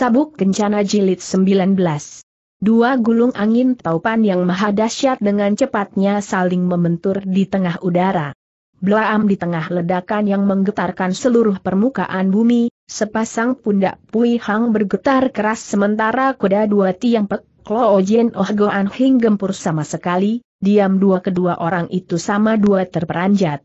Sabuk Kencana Jilid 19 Dua gulung angin taupan yang maha dahsyat dengan cepatnya saling membentur di tengah udara. Blaam di tengah ledakan yang menggetarkan seluruh permukaan bumi, sepasang pundak Pui Hang bergetar keras sementara kuda dua tiang pek, Klo Ojen Oh Goan Hing gempur sama sekali, diam dua kedua orang itu sama dua terperanjat.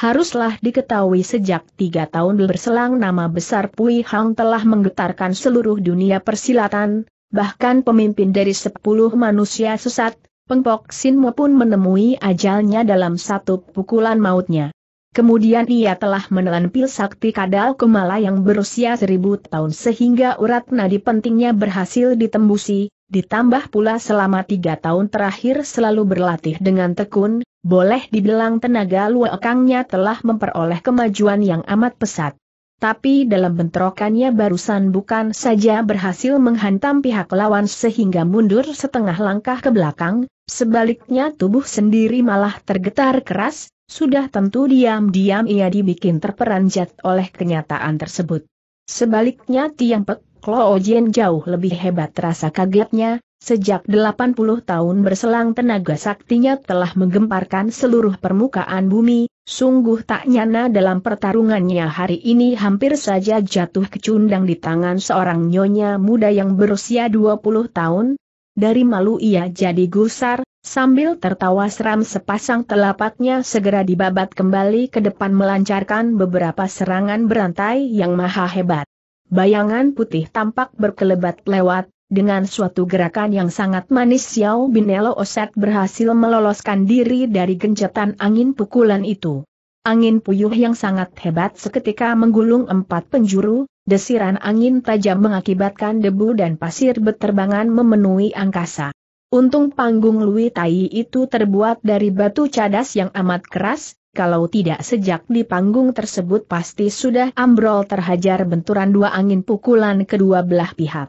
Haruslah diketahui sejak tiga tahun berselang nama besar Pui Hang telah menggetarkan seluruh dunia persilatan, bahkan pemimpin dari sepuluh manusia sesat, Pengpok Sinmo pun menemui ajalnya dalam satu pukulan mautnya. Kemudian ia telah menelan pil sakti kadal kemala yang berusia seribu tahun sehingga urat nadi pentingnya berhasil ditembusi, Ditambah pula selama tiga tahun terakhir selalu berlatih dengan tekun, boleh dibilang tenaga luakangnya telah memperoleh kemajuan yang amat pesat. Tapi dalam bentrokannya barusan bukan saja berhasil menghantam pihak lawan sehingga mundur setengah langkah ke belakang, sebaliknya tubuh sendiri malah tergetar keras, sudah tentu diam-diam ia dibikin terperanjat oleh kenyataan tersebut. Sebaliknya Tiang Pek Klo Ojen jauh lebih hebat rasa kagetnya, sejak 80 tahun berselang tenaga saktinya telah menggemparkan seluruh permukaan bumi, sungguh tak nyana dalam pertarungannya hari ini hampir saja jatuh kecundang di tangan seorang nyonya muda yang berusia 20 tahun, dari malu ia jadi gusar, sambil tertawa seram sepasang telapaknya segera dibabat kembali ke depan melancarkan beberapa serangan berantai yang maha hebat bayangan putih tampak berkelebat lewat, dengan suatu gerakan yang sangat manis Xiao Binelo Oset berhasil meloloskan diri dari gencetan angin pukulan itu. Angin puyuh yang sangat hebat seketika menggulung empat penjuru, desiran angin tajam mengakibatkan debu dan pasir beterbangan memenuhi angkasa. Untung panggung Lui Tai itu terbuat dari batu cadas yang amat keras, kalau tidak sejak di panggung tersebut pasti sudah ambrol terhajar benturan dua angin pukulan kedua belah pihak.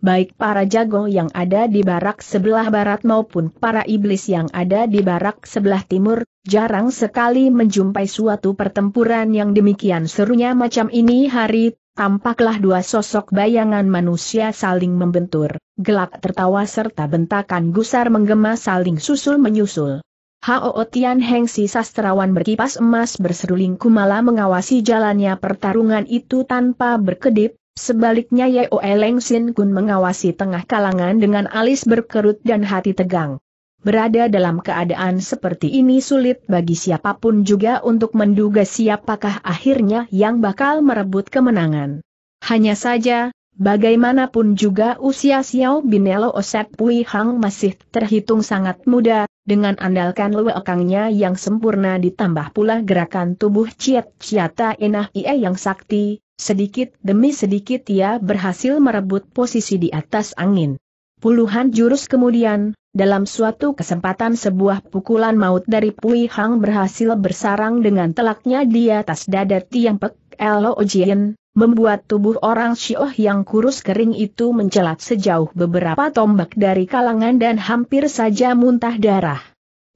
Baik para jago yang ada di barak sebelah barat maupun para iblis yang ada di barak sebelah timur, jarang sekali menjumpai suatu pertempuran yang demikian serunya macam ini hari, tampaklah dua sosok bayangan manusia saling membentur, gelak tertawa serta bentakan gusar menggema saling susul-menyusul. Hao Tian Heng si sastrawan berkipas emas berseruling kumala mengawasi jalannya pertarungan itu tanpa berkedip, sebaliknya Yeo Eleng Sin Kun mengawasi tengah kalangan dengan alis berkerut dan hati tegang. Berada dalam keadaan seperti ini sulit bagi siapapun juga untuk menduga siapakah akhirnya yang bakal merebut kemenangan. Hanya saja, Bagaimanapun juga usia Xiao Binelo Oset Pui Hang masih terhitung sangat muda, dengan andalkan lewekangnya yang sempurna ditambah pula gerakan tubuh Ciat Ciata Enah Ie yang sakti, sedikit demi sedikit ia berhasil merebut posisi di atas angin. Puluhan jurus kemudian, dalam suatu kesempatan sebuah pukulan maut dari Pui Hang berhasil bersarang dengan telaknya di atas dada Tiang Pek Elo Ojien, membuat tubuh orang Shioh yang kurus kering itu mencelat sejauh beberapa tombak dari kalangan dan hampir saja muntah darah.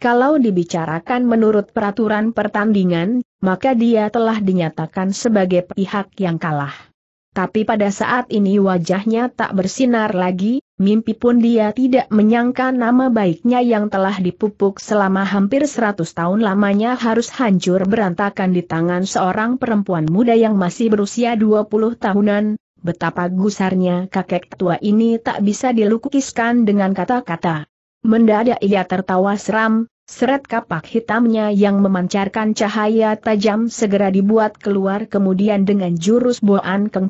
Kalau dibicarakan menurut peraturan pertandingan, maka dia telah dinyatakan sebagai pihak yang kalah. Tapi pada saat ini wajahnya tak bersinar lagi, mimpi pun dia tidak menyangka nama baiknya yang telah dipupuk selama hampir 100 tahun lamanya harus hancur berantakan di tangan seorang perempuan muda yang masih berusia 20 tahunan, betapa gusarnya kakek tua ini tak bisa dilukiskan dengan kata-kata. Mendadak ia tertawa seram, Seret kapak hitamnya yang memancarkan cahaya tajam segera dibuat keluar kemudian dengan jurus Boan Keng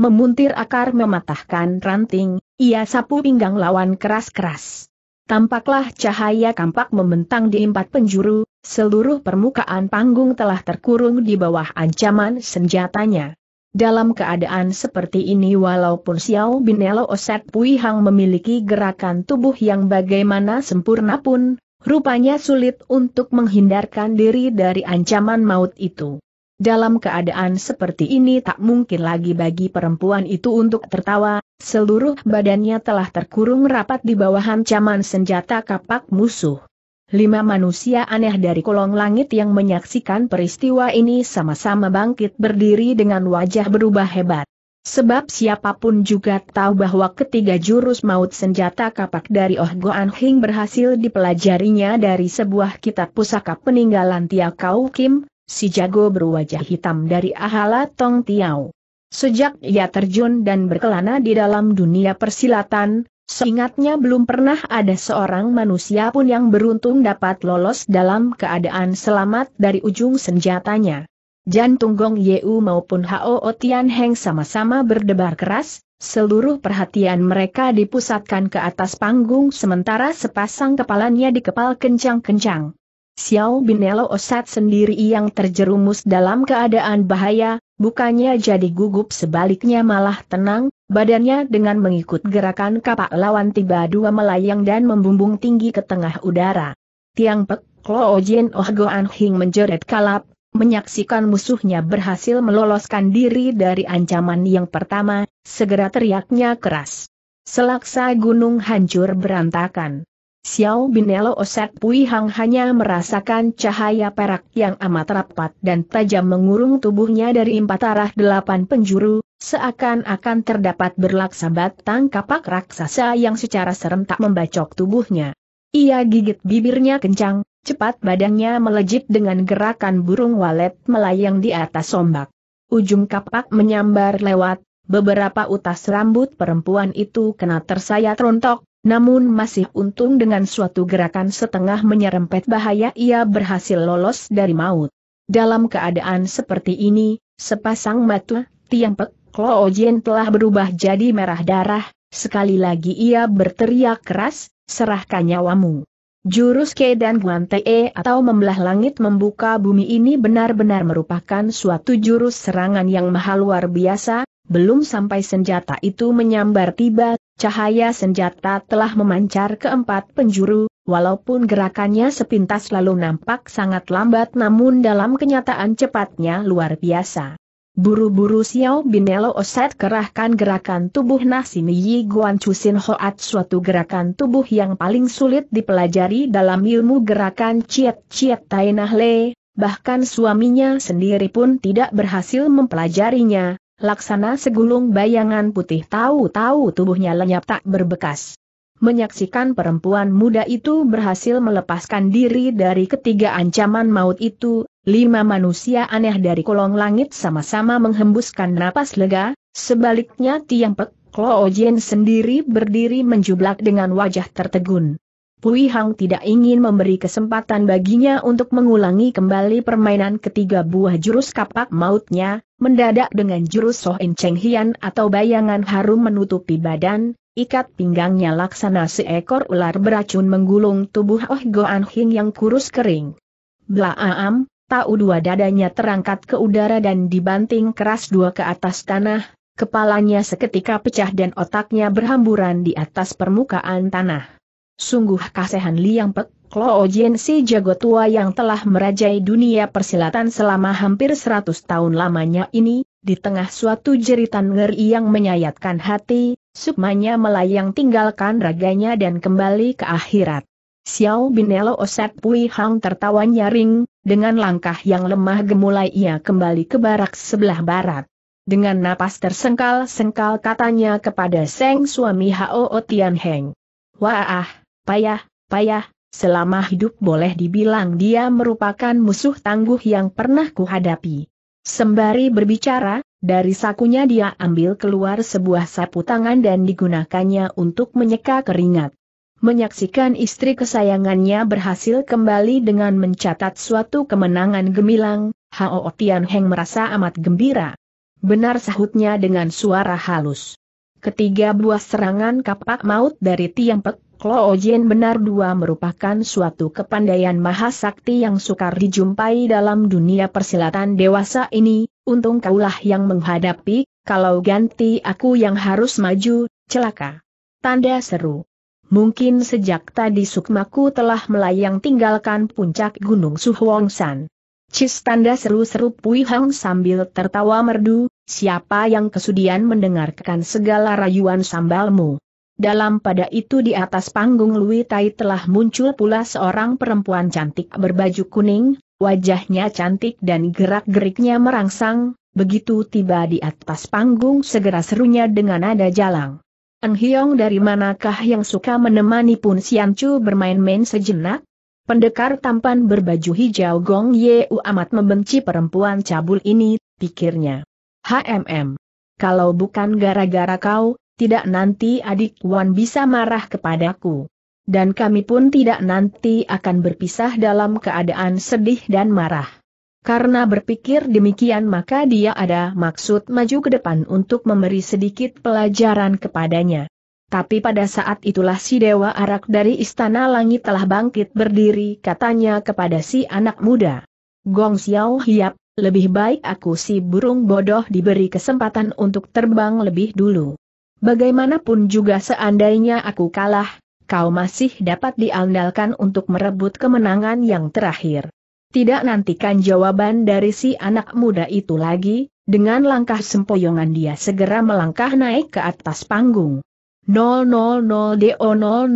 memuntir akar mematahkan ranting, ia sapu pinggang lawan keras-keras. Tampaklah cahaya kampak membentang di empat penjuru, seluruh permukaan panggung telah terkurung di bawah ancaman senjatanya. Dalam keadaan seperti ini walaupun Xiao Binelo Oset Pui Hang memiliki gerakan tubuh yang bagaimana sempurna pun, rupanya sulit untuk menghindarkan diri dari ancaman maut itu. Dalam keadaan seperti ini tak mungkin lagi bagi perempuan itu untuk tertawa, seluruh badannya telah terkurung rapat di bawah hancaman senjata kapak musuh. Lima manusia aneh dari kolong langit yang menyaksikan peristiwa ini sama-sama bangkit berdiri dengan wajah berubah hebat. Sebab siapapun juga tahu bahwa ketiga jurus maut senjata kapak dari Oh Goan Hing berhasil dipelajarinya dari sebuah kitab pusaka peninggalan Tia Kau Kim, si jago berwajah hitam dari Ahala Tong Tiao. Sejak ia terjun dan berkelana di dalam dunia persilatan, seingatnya belum pernah ada seorang manusia pun yang beruntung dapat lolos dalam keadaan selamat dari ujung senjatanya. Jantung Gong Yeu maupun Hao Tian Heng sama-sama berdebar keras, Seluruh perhatian mereka dipusatkan ke atas panggung sementara sepasang kepalanya dikepal kencang-kencang. Xiao Binelo Osat sendiri yang terjerumus dalam keadaan bahaya, bukannya jadi gugup sebaliknya malah tenang, badannya dengan mengikut gerakan kapak lawan tiba dua melayang dan membumbung tinggi ke tengah udara. Tiang Pek, Klo Jin Oh Goan Hing menjerit kalap, menyaksikan musuhnya berhasil meloloskan diri dari ancaman yang pertama, segera teriaknya keras. Selaksa gunung hancur berantakan. Xiao Binelo Oset Pui Hang hanya merasakan cahaya perak yang amat rapat dan tajam mengurung tubuhnya dari empat arah delapan penjuru, seakan-akan terdapat berlaksa batang kapak raksasa yang secara serentak membacok tubuhnya. Ia gigit bibirnya kencang, cepat badannya melejit dengan gerakan burung walet melayang di atas ombak. Ujung kapak menyambar lewat, beberapa utas rambut perempuan itu kena tersayat rontok, namun masih untung dengan suatu gerakan setengah menyerempet bahaya ia berhasil lolos dari maut. Dalam keadaan seperti ini, sepasang mata, tiang pek, Klo Jin telah berubah jadi merah darah, sekali lagi ia berteriak keras, serahkan nyawamu. Jurus Ke dan Guan Te atau membelah langit membuka bumi ini benar-benar merupakan suatu jurus serangan yang mahal luar biasa, belum sampai senjata itu menyambar tiba, cahaya senjata telah memancar ke empat penjuru, walaupun gerakannya sepintas lalu nampak sangat lambat namun dalam kenyataan cepatnya luar biasa. Buru-buru Xiao Binelo Oset kerahkan gerakan tubuh nasi Yi Guan Chu Chusin Hoat suatu gerakan tubuh yang paling sulit dipelajari dalam ilmu gerakan Ciet Ciet Tainah Le, bahkan suaminya sendiri pun tidak berhasil mempelajarinya, laksana segulung bayangan putih tahu-tahu tubuhnya lenyap tak berbekas. Menyaksikan perempuan muda itu berhasil melepaskan diri dari ketiga ancaman maut itu, lima manusia aneh dari kolong langit sama-sama menghembuskan napas lega, sebaliknya Tiang Pek Klo Ojen sendiri berdiri menjublak dengan wajah tertegun. Pui Hang tidak ingin memberi kesempatan baginya untuk mengulangi kembali permainan ketiga buah jurus kapak mautnya, mendadak dengan jurus Soh In Cheng Hian atau bayangan harum menutupi badan, ikat pinggangnya laksana seekor ular beracun menggulung tubuh Oh Goan Hing yang kurus kering. Blaam, tahu dua dadanya terangkat ke udara dan dibanting keras dua ke atas tanah, kepalanya seketika pecah dan otaknya berhamburan di atas permukaan tanah. Sungguh kasehan Liang Pek, Klo Jien si jago tua yang telah merajai dunia persilatan selama hampir 100 tahun lamanya ini, di tengah suatu jeritan ngeri yang menyayatkan hati, sukmanya melayang tinggalkan raganya dan kembali ke akhirat. Xiao Binelo Oset Pui Hang tertawa nyaring, dengan langkah yang lemah gemulai ia kembali ke barak sebelah barat. Dengan napas tersengkal-sengkal katanya kepada Seng suami Hao Tian Heng. Wah, payah, payah, selama hidup boleh dibilang dia merupakan musuh tangguh yang pernah kuhadapi. Sembari berbicara, dari sakunya dia ambil keluar sebuah sapu tangan dan digunakannya untuk menyeka keringat. Menyaksikan istri kesayangannya berhasil kembali dengan mencatat suatu kemenangan gemilang, Hao Tian Heng merasa amat gembira. Benar sahutnya dengan suara halus. Ketiga buah serangan kapak maut dari Tiang Pek Klo Jin benar dua merupakan suatu kepandaian mahasakti yang sukar dijumpai dalam dunia persilatan dewasa ini, untung kaulah yang menghadapi, kalau ganti aku yang harus maju, celaka. Tanda seru. Mungkin sejak tadi sukmaku telah melayang tinggalkan puncak gunung San. Cis tanda seru-seru Pui Hang sambil tertawa merdu, siapa yang kesudian mendengarkan segala rayuan sambalmu. Dalam pada itu di atas panggung Lui Tai telah muncul pula seorang perempuan cantik berbaju kuning, wajahnya cantik dan gerak-geriknya merangsang, begitu tiba di atas panggung segera serunya dengan nada jalang. Eng Hiong dari manakah yang suka menemani Pun Sian Chu bermain-main sejenak? Pendekar tampan berbaju hijau Gong Ye U amat membenci perempuan cabul ini, pikirnya. HMM. Kalau bukan gara-gara kau, tidak nanti adik Wan bisa marah kepadaku. Dan kami pun tidak nanti akan berpisah dalam keadaan sedih dan marah. Karena berpikir demikian maka dia ada maksud maju ke depan untuk memberi sedikit pelajaran kepadanya. Tapi pada saat itulah si Dewa Arak dari Istana Langit telah bangkit berdiri katanya kepada si anak muda. Gong Xiao Hiap, lebih baik aku si burung bodoh diberi kesempatan untuk terbang lebih dulu. Bagaimanapun juga seandainya aku kalah, kau masih dapat diandalkan untuk merebut kemenangan yang terakhir. Tidak nantikan jawaban dari si anak muda itu lagi, dengan langkah sempoyongan dia segera melangkah naik ke atas panggung. 000 DO 000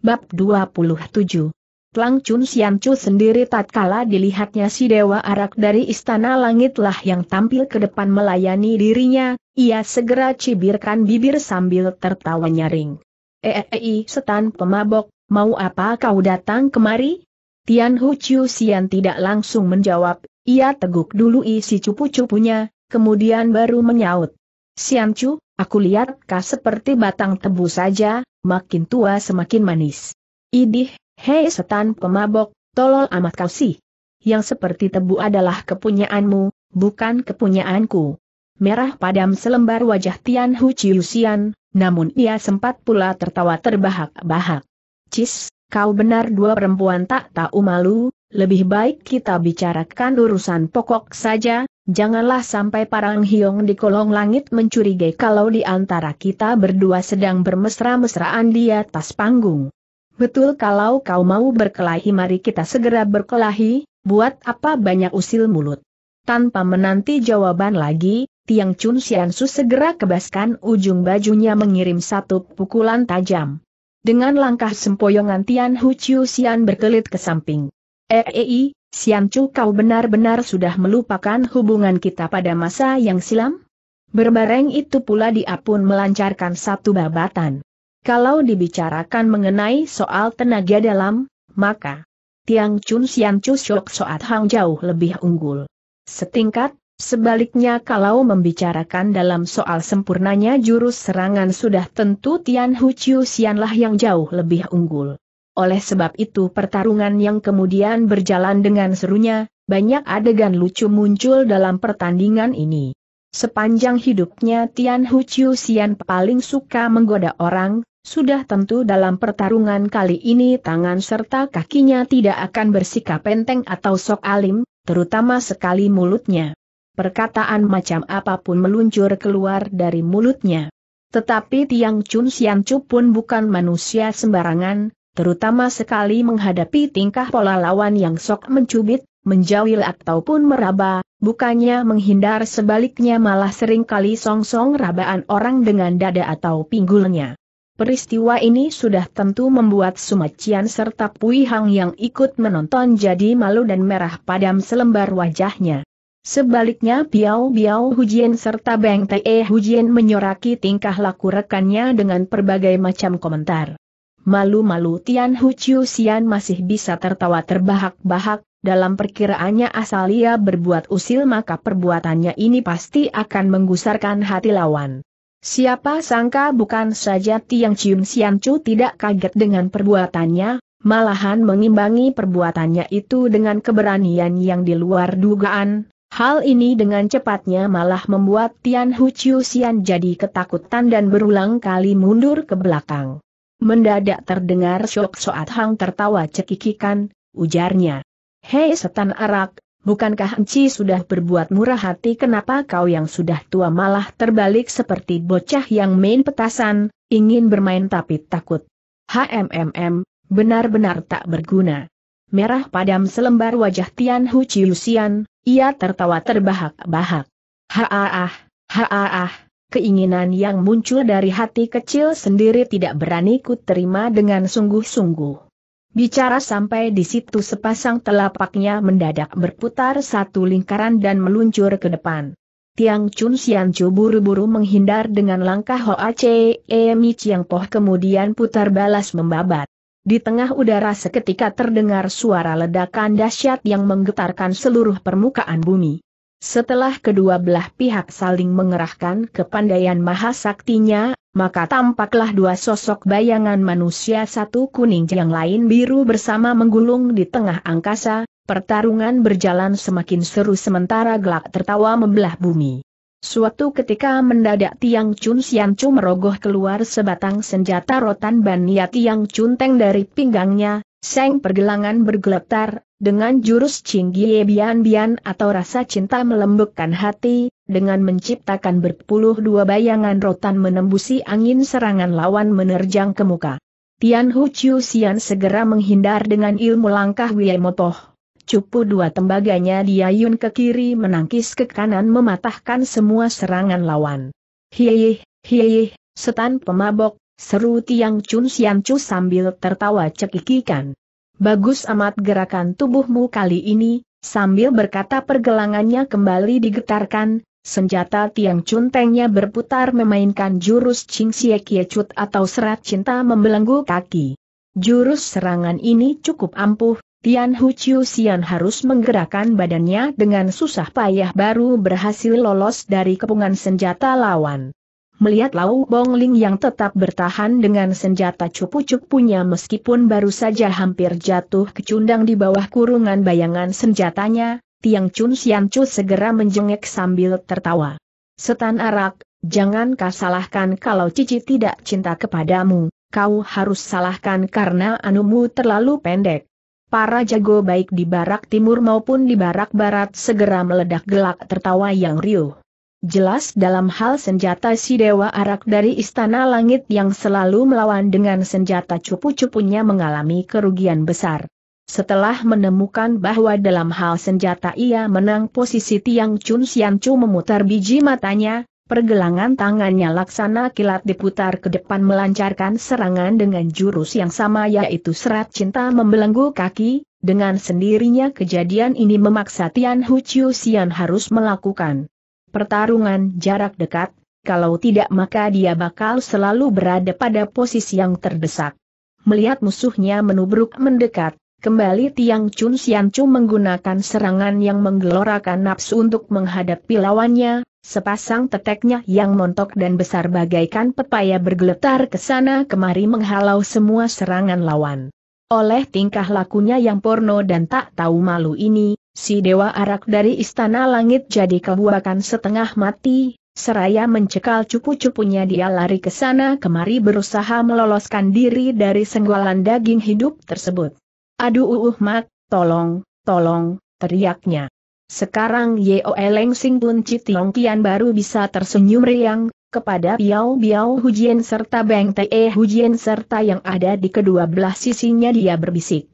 Bab 27 Lang Chun Sian Chu sendiri tatkala dilihatnya si Dewa Arak dari Istana Langitlah yang tampil ke depan melayani dirinya, ia segera cibirkan bibir sambil tertawa nyaring. Eei eh, eh, eh, setan pemabok, mau apa kau datang kemari? Tian Hu Chiu Sian tidak langsung menjawab, ia teguk dulu isi cupu-cupunya, kemudian baru menyaut. Sian Chu, aku lihat kau seperti batang tebu saja, makin tua semakin manis. Idih, Hei setan pemabok, tolol amat kau sih. Yang seperti tebu adalah kepunyaanmu, bukan kepunyaanku. Merah padam selembar wajah Tian Hu Chiusian, namun ia sempat pula tertawa terbahak-bahak. Cis, kau benar dua perempuan tak tahu malu, lebih baik kita bicarakan urusan pokok saja, janganlah sampai parang hiong di kolong langit mencurigai kalau di antara kita berdua sedang bermesra-mesraan di atas panggung. Betul kalau kau mau berkelahi mari kita segera berkelahi, buat apa banyak usil mulut. Tanpa menanti jawaban lagi, Tiang Chun Su segera kebaskan ujung bajunya mengirim satu pukulan tajam. Dengan langkah sempoyongan Tian Hu Chiu Xian berkelit ke samping. Eei, eh, eh, eh, Xian Chu kau benar-benar sudah melupakan hubungan kita pada masa yang silam? Berbareng itu pula dia pun melancarkan satu babatan. Kalau dibicarakan mengenai soal tenaga dalam, maka Tiang Chun Sian Chu Shok Soat Hang jauh lebih unggul. Setingkat, sebaliknya kalau membicarakan dalam soal sempurnanya jurus serangan sudah tentu Tian Hu Chiu Sian yang jauh lebih unggul. Oleh sebab itu pertarungan yang kemudian berjalan dengan serunya, banyak adegan lucu muncul dalam pertandingan ini. Sepanjang hidupnya Tian Hu Chiu Xian paling suka menggoda orang, sudah tentu dalam pertarungan kali ini tangan serta kakinya tidak akan bersikap penteng atau sok alim, terutama sekali mulutnya. Perkataan macam apapun meluncur keluar dari mulutnya. Tetapi Tiang Chun Xian Chu pun bukan manusia sembarangan, terutama sekali menghadapi tingkah pola lawan yang sok mencubit, menjawil ataupun meraba, bukannya menghindar sebaliknya malah seringkali song-song rabaan orang dengan dada atau pinggulnya. Peristiwa ini sudah tentu membuat Sumacian serta Pui Hang yang ikut menonton jadi malu dan merah padam selembar wajahnya. Sebaliknya Biao Biao Hujian serta Beng Te Hujian menyoraki tingkah laku rekannya dengan berbagai macam komentar. Malu-malu Tian Hu Chiu Xian masih bisa tertawa terbahak-bahak, dalam perkiraannya asal ia berbuat usil maka perbuatannya ini pasti akan menggusarkan hati lawan. Siapa sangka bukan saja Tiang Cium Chu tidak kaget dengan perbuatannya, malahan mengimbangi perbuatannya itu dengan keberanian yang di luar dugaan, Hal ini dengan cepatnya malah membuat Tian Hu Chiu Xian jadi ketakutan dan berulang kali mundur ke belakang. Mendadak terdengar syok Soat Hang tertawa cekikikan, ujarnya. Hei setan arak, bukankah Enci sudah berbuat murah hati kenapa kau yang sudah tua malah terbalik seperti bocah yang main petasan, ingin bermain tapi takut. HMMM, benar-benar tak berguna. Merah padam selembar wajah Tian Hu Chiusian, ia tertawa terbahak-bahak. Haaah, haaah, keinginan yang muncul dari hati kecil sendiri tidak berani ku terima dengan sungguh-sungguh. Bicara sampai di situ sepasang telapaknya mendadak berputar satu lingkaran dan meluncur ke depan. Tiang Chun Sian Chu buru-buru menghindar dengan langkah Ho Ace. Mi Chiang Poh kemudian putar balas membabat. Di tengah udara seketika terdengar suara ledakan dahsyat yang menggetarkan seluruh permukaan bumi. Setelah kedua belah pihak saling mengerahkan kepandaian maha saktinya, maka tampaklah dua sosok bayangan manusia satu kuning yang lain biru bersama menggulung di tengah angkasa, pertarungan berjalan semakin seru sementara gelak tertawa membelah bumi. Suatu ketika mendadak Tiang Chun Sian Chu merogoh keluar sebatang senjata rotan bania Tiang Chun Teng dari pinggangnya, seng pergelangan bergeletar, dengan jurus Ye Bian Bian atau rasa cinta melembutkan hati, dengan menciptakan berpuluh dua bayangan rotan menembusi angin serangan lawan menerjang ke muka. Tian Hu Chiu Xian segera menghindar dengan ilmu langkah Wiemotoh. Cupu dua tembaganya diayun ke kiri menangkis ke kanan mematahkan semua serangan lawan. Hieh, hieh, setan pemabok, seru Tiang Chun Xian Chu sambil tertawa cekikikan. Bagus amat gerakan tubuhmu kali ini, sambil berkata pergelangannya kembali digetarkan, Senjata tiang Tengnya berputar memainkan jurus Ching Sie Kie Chut atau serat cinta membelenggu kaki. Jurus serangan ini cukup ampuh, Tian Hu Chiu Xian harus menggerakkan badannya dengan susah payah baru berhasil lolos dari kepungan senjata lawan. Melihat Lau Bongling yang tetap bertahan dengan senjata cupu cup punya meskipun baru saja hampir jatuh kecundang di bawah kurungan bayangan senjatanya, Tiang Chun Sian Chu segera menjengek sambil tertawa. Setan arak, jangan kau salahkan kalau Cici tidak cinta kepadamu, kau harus salahkan karena anumu terlalu pendek. Para jago baik di barak timur maupun di barak barat segera meledak gelak tertawa yang riuh. Jelas dalam hal senjata si Dewa Arak dari Istana Langit yang selalu melawan dengan senjata cupu-cupunya mengalami kerugian besar. Setelah menemukan bahwa dalam hal senjata ia menang posisi Tiang Chun Sian Chu memutar biji matanya, pergelangan tangannya laksana kilat diputar ke depan melancarkan serangan dengan jurus yang sama yaitu serat cinta membelenggu kaki, dengan sendirinya kejadian ini memaksa Tian Hu Chiu Sian harus melakukan pertarungan jarak dekat, kalau tidak maka dia bakal selalu berada pada posisi yang terdesak. Melihat musuhnya menubruk mendekat, Kembali Tiang Chun Sian Chu menggunakan serangan yang menggelorakan nafsu untuk menghadapi lawannya, sepasang teteknya yang montok dan besar bagaikan pepaya bergeletar ke sana kemari menghalau semua serangan lawan. Oleh tingkah lakunya yang porno dan tak tahu malu ini, si Dewa Arak dari Istana Langit jadi kebuakan setengah mati, seraya mencekal cupu-cupunya dia lari ke sana kemari berusaha meloloskan diri dari senggolan daging hidup tersebut. Aduh uh, uh tolong, tolong, teriaknya. Sekarang Yeo Elengsing pun Citiong Kian baru bisa tersenyum riang, kepada Piao Piao Hujian serta Beng Te eh Hujian serta yang ada di kedua belah sisinya dia berbisik.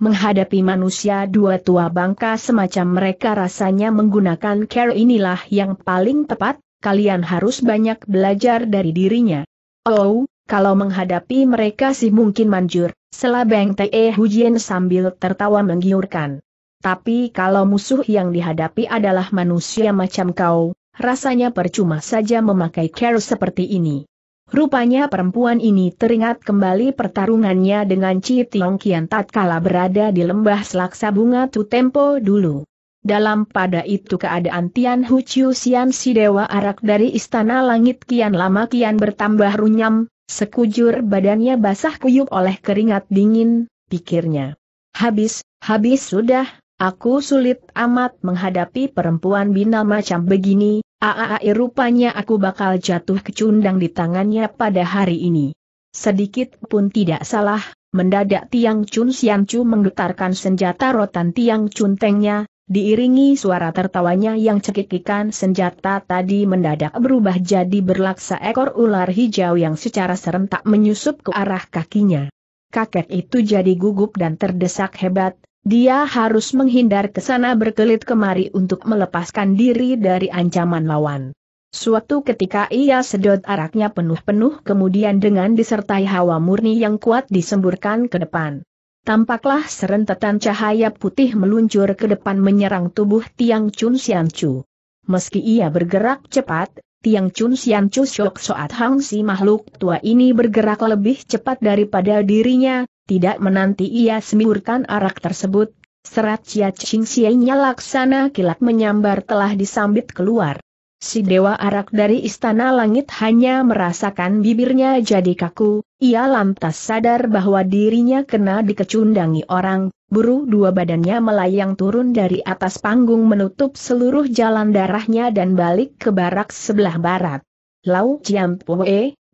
Menghadapi manusia dua tua bangka semacam mereka rasanya menggunakan care inilah yang paling tepat, kalian harus banyak belajar dari dirinya. Oh, kalau menghadapi mereka sih mungkin manjur, Selabeng Te Hujian sambil tertawa menggiurkan. Tapi kalau musuh yang dihadapi adalah manusia macam kau, rasanya percuma saja memakai care seperti ini. Rupanya perempuan ini teringat kembali pertarungannya dengan Chi Tiong Kian tatkala berada di lembah selaksa bunga Tu Tempo dulu. Dalam pada itu keadaan Tian Hu Chiu Sian si Dewa Arak dari Istana Langit kian lama kian bertambah runyam, Sekujur badannya basah kuyup oleh keringat dingin, pikirnya. Habis, habis sudah, aku sulit amat menghadapi perempuan bina macam begini, aaa rupanya aku bakal jatuh kecundang di tangannya pada hari ini. Sedikit pun tidak salah, mendadak Tiang Chun Sian Chu menggetarkan senjata rotan Tiang Chun Tengnya, diiringi suara tertawanya yang cekikikan senjata tadi mendadak berubah jadi berlaksa ekor ular hijau yang secara serentak menyusup ke arah kakinya. Kakek itu jadi gugup dan terdesak hebat, dia harus menghindar ke sana berkelit kemari untuk melepaskan diri dari ancaman lawan. Suatu ketika ia sedot araknya penuh-penuh kemudian dengan disertai hawa murni yang kuat disemburkan ke depan tampaklah serentetan cahaya putih meluncur ke depan menyerang tubuh Tiang Chun Sian Chu. Meski ia bergerak cepat, Tiang Chun Sian Chu syok saat Hang si makhluk tua ini bergerak lebih cepat daripada dirinya, tidak menanti ia semiurkan arak tersebut, serat Chia Ching Sienya laksana kilat menyambar telah disambit keluar. Si Dewa Arak dari Istana Langit hanya merasakan bibirnya jadi kaku, ia lantas sadar bahwa dirinya kena dikecundangi orang, buru dua badannya melayang turun dari atas panggung menutup seluruh jalan darahnya dan balik ke barak sebelah barat. Lau Chiam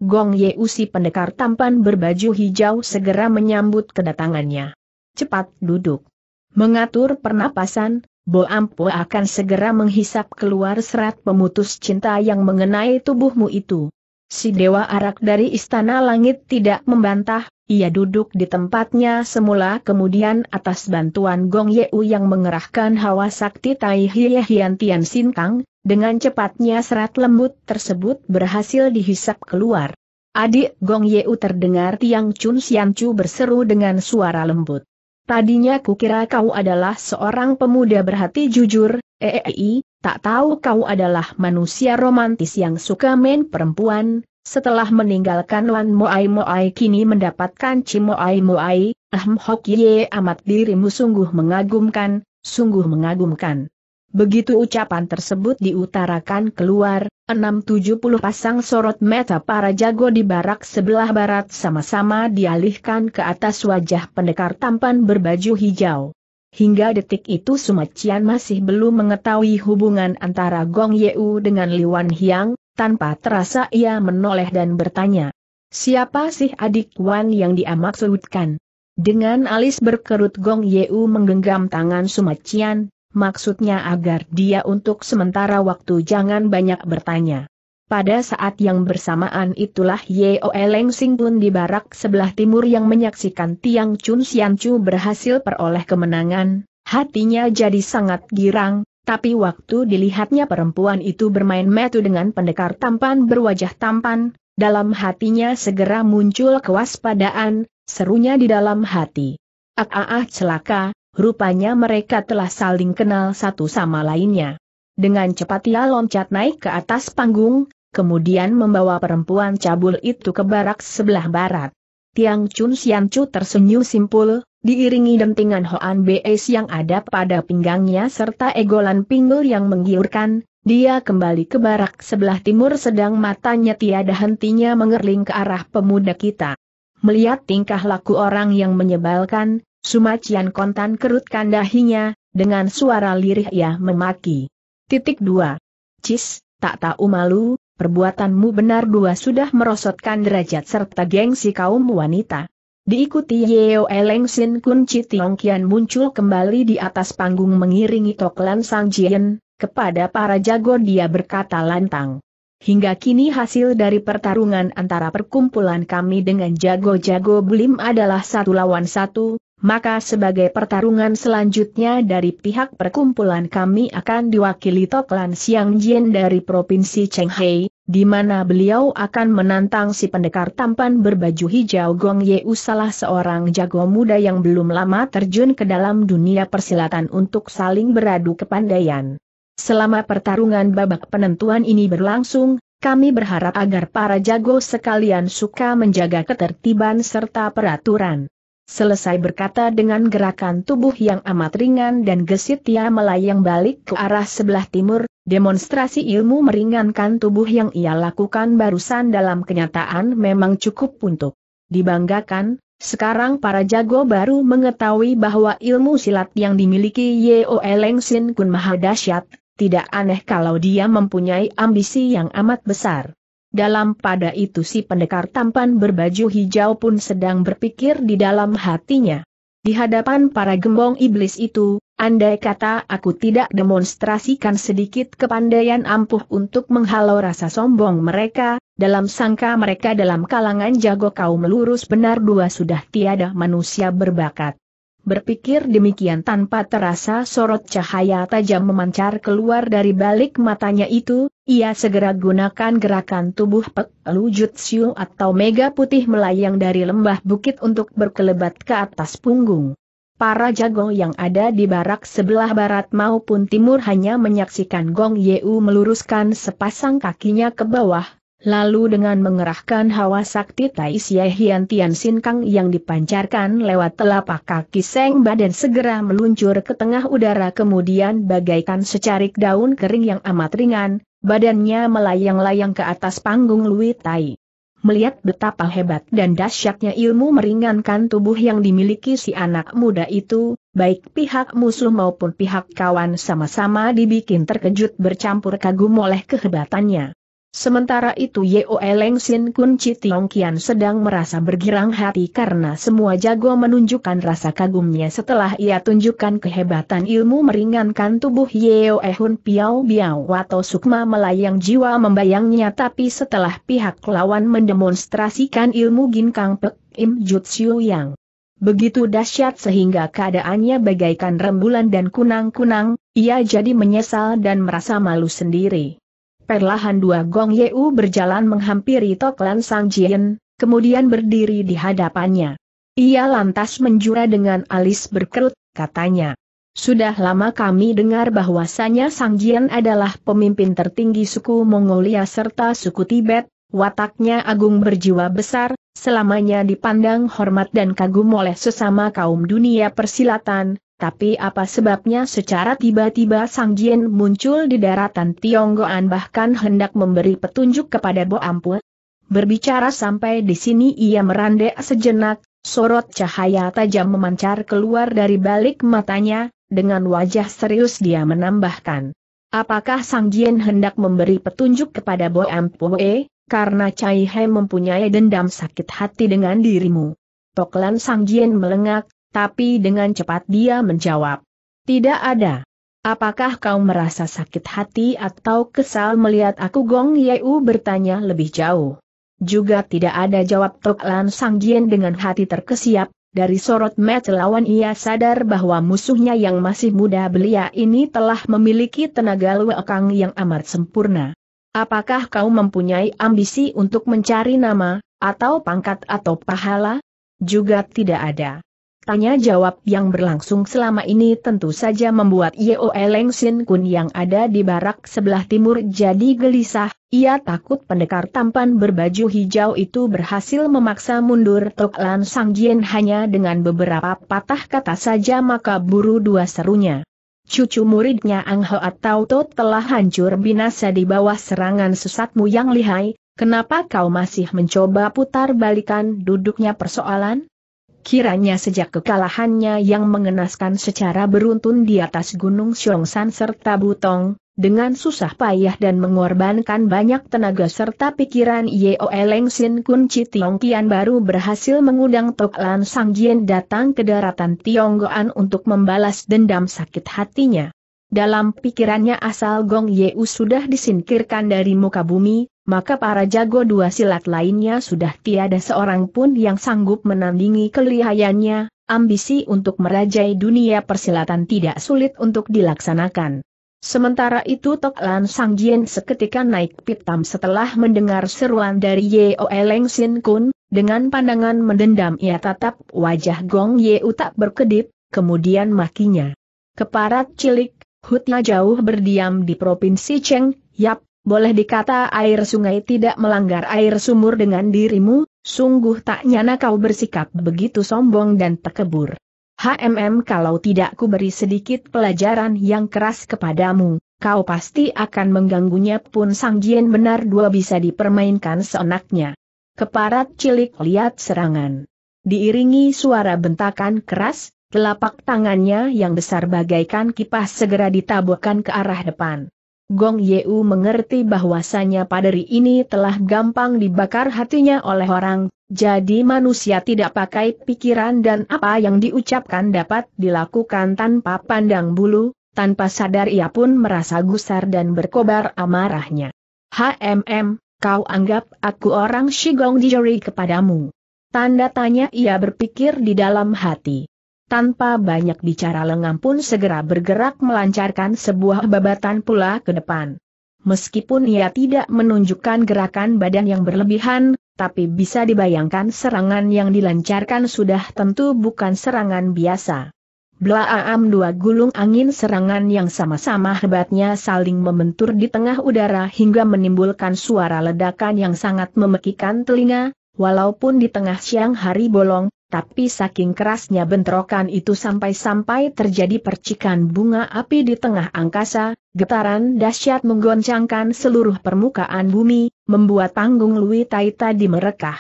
Gong Ye Usi pendekar tampan berbaju hijau segera menyambut kedatangannya. Cepat duduk. Mengatur pernapasan, Bo Ampo akan segera menghisap keluar serat pemutus cinta yang mengenai tubuhmu itu. Si Dewa Arak dari Istana Langit tidak membantah, ia duduk di tempatnya semula kemudian atas bantuan Gong Yeu yang mengerahkan hawa sakti Tai Hie Hian Tian Sintang, dengan cepatnya serat lembut tersebut berhasil dihisap keluar. Adik Gong Yeu terdengar Tiang Chun Sian Chu berseru dengan suara lembut. Tadinya kukira kau adalah seorang pemuda berhati jujur, eei, eh, eh, eh, tak tahu kau adalah manusia romantis yang suka main perempuan, setelah meninggalkan Wan Moai Moai kini mendapatkan Cimoai Moai, Ahm Hok Ye amat dirimu sungguh mengagumkan, sungguh mengagumkan. Begitu ucapan tersebut diutarakan keluar, 670 pasang sorot mata para jago di barak sebelah barat sama-sama dialihkan ke atas wajah pendekar tampan berbaju hijau. Hingga detik itu Sumacian masih belum mengetahui hubungan antara Gong Yeu dengan Liwan Hiang, tanpa terasa ia menoleh dan bertanya. Siapa sih adik Wan yang diamaksudkan? Dengan alis berkerut Gong Yeu menggenggam tangan Sumacian, maksudnya agar dia untuk sementara waktu jangan banyak bertanya. Pada saat yang bersamaan itulah Yeo Eleng Sing pun di barak sebelah timur yang menyaksikan Tiang Chun Sian Chu berhasil peroleh kemenangan, hatinya jadi sangat girang, tapi waktu dilihatnya perempuan itu bermain metu dengan pendekar tampan berwajah tampan, dalam hatinya segera muncul kewaspadaan, serunya di dalam hati. Ah ah ah celaka, Rupanya mereka telah saling kenal satu sama lainnya. Dengan cepat ia loncat naik ke atas panggung, kemudian membawa perempuan cabul itu ke barak sebelah barat. Tiang Chun Sian Chu tersenyum simpul, diiringi dentingan Hoan Beis yang ada pada pinggangnya serta egolan pinggul yang menggiurkan, dia kembali ke barak sebelah timur sedang matanya tiada hentinya mengerling ke arah pemuda kita. Melihat tingkah laku orang yang menyebalkan, Sumacian kontan kerutkan dahinya, dengan suara lirih ia memaki. Titik 2. Cis, tak tahu malu, perbuatanmu benar dua sudah merosotkan derajat serta gengsi kaum wanita. Diikuti Yeo Eleng Sin Kun Chi Tiong muncul kembali di atas panggung mengiringi Toklan Sang Jien, kepada para jago dia berkata lantang. Hingga kini hasil dari pertarungan antara perkumpulan kami dengan jago-jago Bulim adalah satu lawan satu, maka sebagai pertarungan selanjutnya dari pihak perkumpulan kami akan diwakili Toklan Siang Jin dari Provinsi Chenghai, di mana beliau akan menantang si pendekar tampan berbaju hijau Gong Yeu salah seorang jago muda yang belum lama terjun ke dalam dunia persilatan untuk saling beradu kepandaian. Selama pertarungan babak penentuan ini berlangsung, kami berharap agar para jago sekalian suka menjaga ketertiban serta peraturan. Selesai berkata dengan gerakan tubuh yang amat ringan dan gesit ia melayang balik ke arah sebelah timur, demonstrasi ilmu meringankan tubuh yang ia lakukan barusan dalam kenyataan memang cukup untuk dibanggakan, sekarang para jago baru mengetahui bahwa ilmu silat yang dimiliki Yeo Eleng Sin Kun Mahadasyat tidak aneh kalau dia mempunyai ambisi yang amat besar. Dalam pada itu si pendekar tampan berbaju hijau pun sedang berpikir di dalam hatinya. Di hadapan para gembong iblis itu, andai kata aku tidak demonstrasikan sedikit kepandaian ampuh untuk menghalau rasa sombong mereka, dalam sangka mereka dalam kalangan jago kaum lurus benar dua sudah tiada manusia berbakat. Berpikir demikian tanpa terasa sorot cahaya tajam memancar keluar dari balik matanya itu, ia segera gunakan gerakan tubuh Pek Lu Jutsu atau Mega Putih melayang dari lembah bukit untuk berkelebat ke atas punggung. Para jago yang ada di barak sebelah barat maupun timur hanya menyaksikan Gong Yeu meluruskan sepasang kakinya ke bawah, Lalu dengan mengerahkan hawa sakti Tai Hian Tian Sin Kang yang dipancarkan lewat telapak kaki Seng Badan segera meluncur ke tengah udara kemudian bagaikan secarik daun kering yang amat ringan, badannya melayang-layang ke atas panggung Lui Tai. Melihat betapa hebat dan dahsyatnya ilmu meringankan tubuh yang dimiliki si anak muda itu, baik pihak musuh maupun pihak kawan sama-sama dibikin terkejut bercampur kagum oleh kehebatannya. Sementara itu Yeo Leng Sin Kun Chi Tiong Kian sedang merasa bergirang hati karena semua jago menunjukkan rasa kagumnya setelah ia tunjukkan kehebatan ilmu meringankan tubuh Yeo Hun Piao Biao atau Sukma melayang jiwa membayangnya tapi setelah pihak lawan mendemonstrasikan ilmu Ginkang Pek Im Jutsu yang Begitu dahsyat sehingga keadaannya bagaikan rembulan dan kunang-kunang, ia jadi menyesal dan merasa malu sendiri. Perlahan dua Gong Yeu berjalan menghampiri Tok Lan Sang Jien, kemudian berdiri di hadapannya. Ia lantas menjura dengan alis berkerut, katanya. Sudah lama kami dengar bahwasanya Sang Jian adalah pemimpin tertinggi suku Mongolia serta suku Tibet, wataknya agung berjiwa besar, selamanya dipandang hormat dan kagum oleh sesama kaum dunia persilatan, tapi apa sebabnya secara tiba-tiba Sang Jin muncul di daratan Tionggoan bahkan hendak memberi petunjuk kepada Bo Ampu? Berbicara sampai di sini ia merandek sejenak, sorot cahaya tajam memancar keluar dari balik matanya, dengan wajah serius dia menambahkan. Apakah Sang Jin hendak memberi petunjuk kepada Bo Eh, karena Cai He mempunyai dendam sakit hati dengan dirimu? Toklan Sang Jin melengak, tapi dengan cepat dia menjawab. Tidak ada. Apakah kau merasa sakit hati atau kesal melihat aku Gong Yeu bertanya lebih jauh? Juga tidak ada jawab Tok Lan Sang Jien dengan hati terkesiap, dari sorot mata lawan ia sadar bahwa musuhnya yang masih muda belia ini telah memiliki tenaga luekang yang amat sempurna. Apakah kau mempunyai ambisi untuk mencari nama, atau pangkat atau pahala? Juga tidak ada. Tanya jawab yang berlangsung selama ini tentu saja membuat Yeo Eleng Sin Kun yang ada di barak sebelah timur jadi gelisah, ia takut pendekar tampan berbaju hijau itu berhasil memaksa mundur Tok Lan Sang Jien hanya dengan beberapa patah kata saja maka buru dua serunya. Cucu muridnya Ang Hoat Tau telah hancur binasa di bawah serangan sesatmu yang lihai, kenapa kau masih mencoba putar balikan duduknya persoalan? Kiranya sejak kekalahannya yang mengenaskan secara beruntun di atas Gunung Syongsan serta Butong, dengan susah payah dan mengorbankan banyak tenaga serta pikiran Yeo Eleng Sin Kun Chi Tiong Kian baru berhasil mengundang Tok Lan Sang Jien datang ke daratan Tionggoan untuk membalas dendam sakit hatinya. Dalam pikirannya asal Gong Yeu sudah disingkirkan dari muka bumi, maka para jago dua silat lainnya sudah tiada seorang pun yang sanggup menandingi kelihayannya, ambisi untuk merajai dunia persilatan tidak sulit untuk dilaksanakan. Sementara itu Tok Lan Sang Jien seketika naik pitam setelah mendengar seruan dari Yeo Eleng Sin Kun, dengan pandangan mendendam ia tatap wajah Gong Yeu tak berkedip, kemudian makinya. Keparat cilik, Hutnya jauh berdiam di provinsi Cheng, Yap, boleh dikata air sungai tidak melanggar air sumur dengan dirimu, sungguh tak nyana kau bersikap begitu sombong dan tekebur. HMM kalau tidak ku beri sedikit pelajaran yang keras kepadamu, kau pasti akan mengganggunya pun Sang Jien benar dua bisa dipermainkan seenaknya. Keparat cilik lihat serangan. Diiringi suara bentakan keras, telapak tangannya yang besar bagaikan kipas segera ditabuhkan ke arah depan. Gong Yeu mengerti bahwasannya paderi ini telah gampang dibakar hatinya oleh orang, jadi manusia tidak pakai pikiran dan apa yang diucapkan dapat dilakukan tanpa pandang bulu, tanpa sadar ia pun merasa gusar dan berkobar amarahnya. HMM, kau anggap aku orang Shigong dijeri kepadamu. Tanda tanya ia berpikir di dalam hati tanpa banyak bicara lengam pun segera bergerak melancarkan sebuah babatan pula ke depan. Meskipun ia tidak menunjukkan gerakan badan yang berlebihan, tapi bisa dibayangkan serangan yang dilancarkan sudah tentu bukan serangan biasa. Blaam dua gulung angin serangan yang sama-sama hebatnya saling membentur di tengah udara hingga menimbulkan suara ledakan yang sangat memekikan telinga, walaupun di tengah siang hari bolong, tapi saking kerasnya bentrokan itu sampai-sampai terjadi percikan bunga api di tengah angkasa, getaran dahsyat menggoncangkan seluruh permukaan bumi, membuat panggung Lui Tai tadi merekah.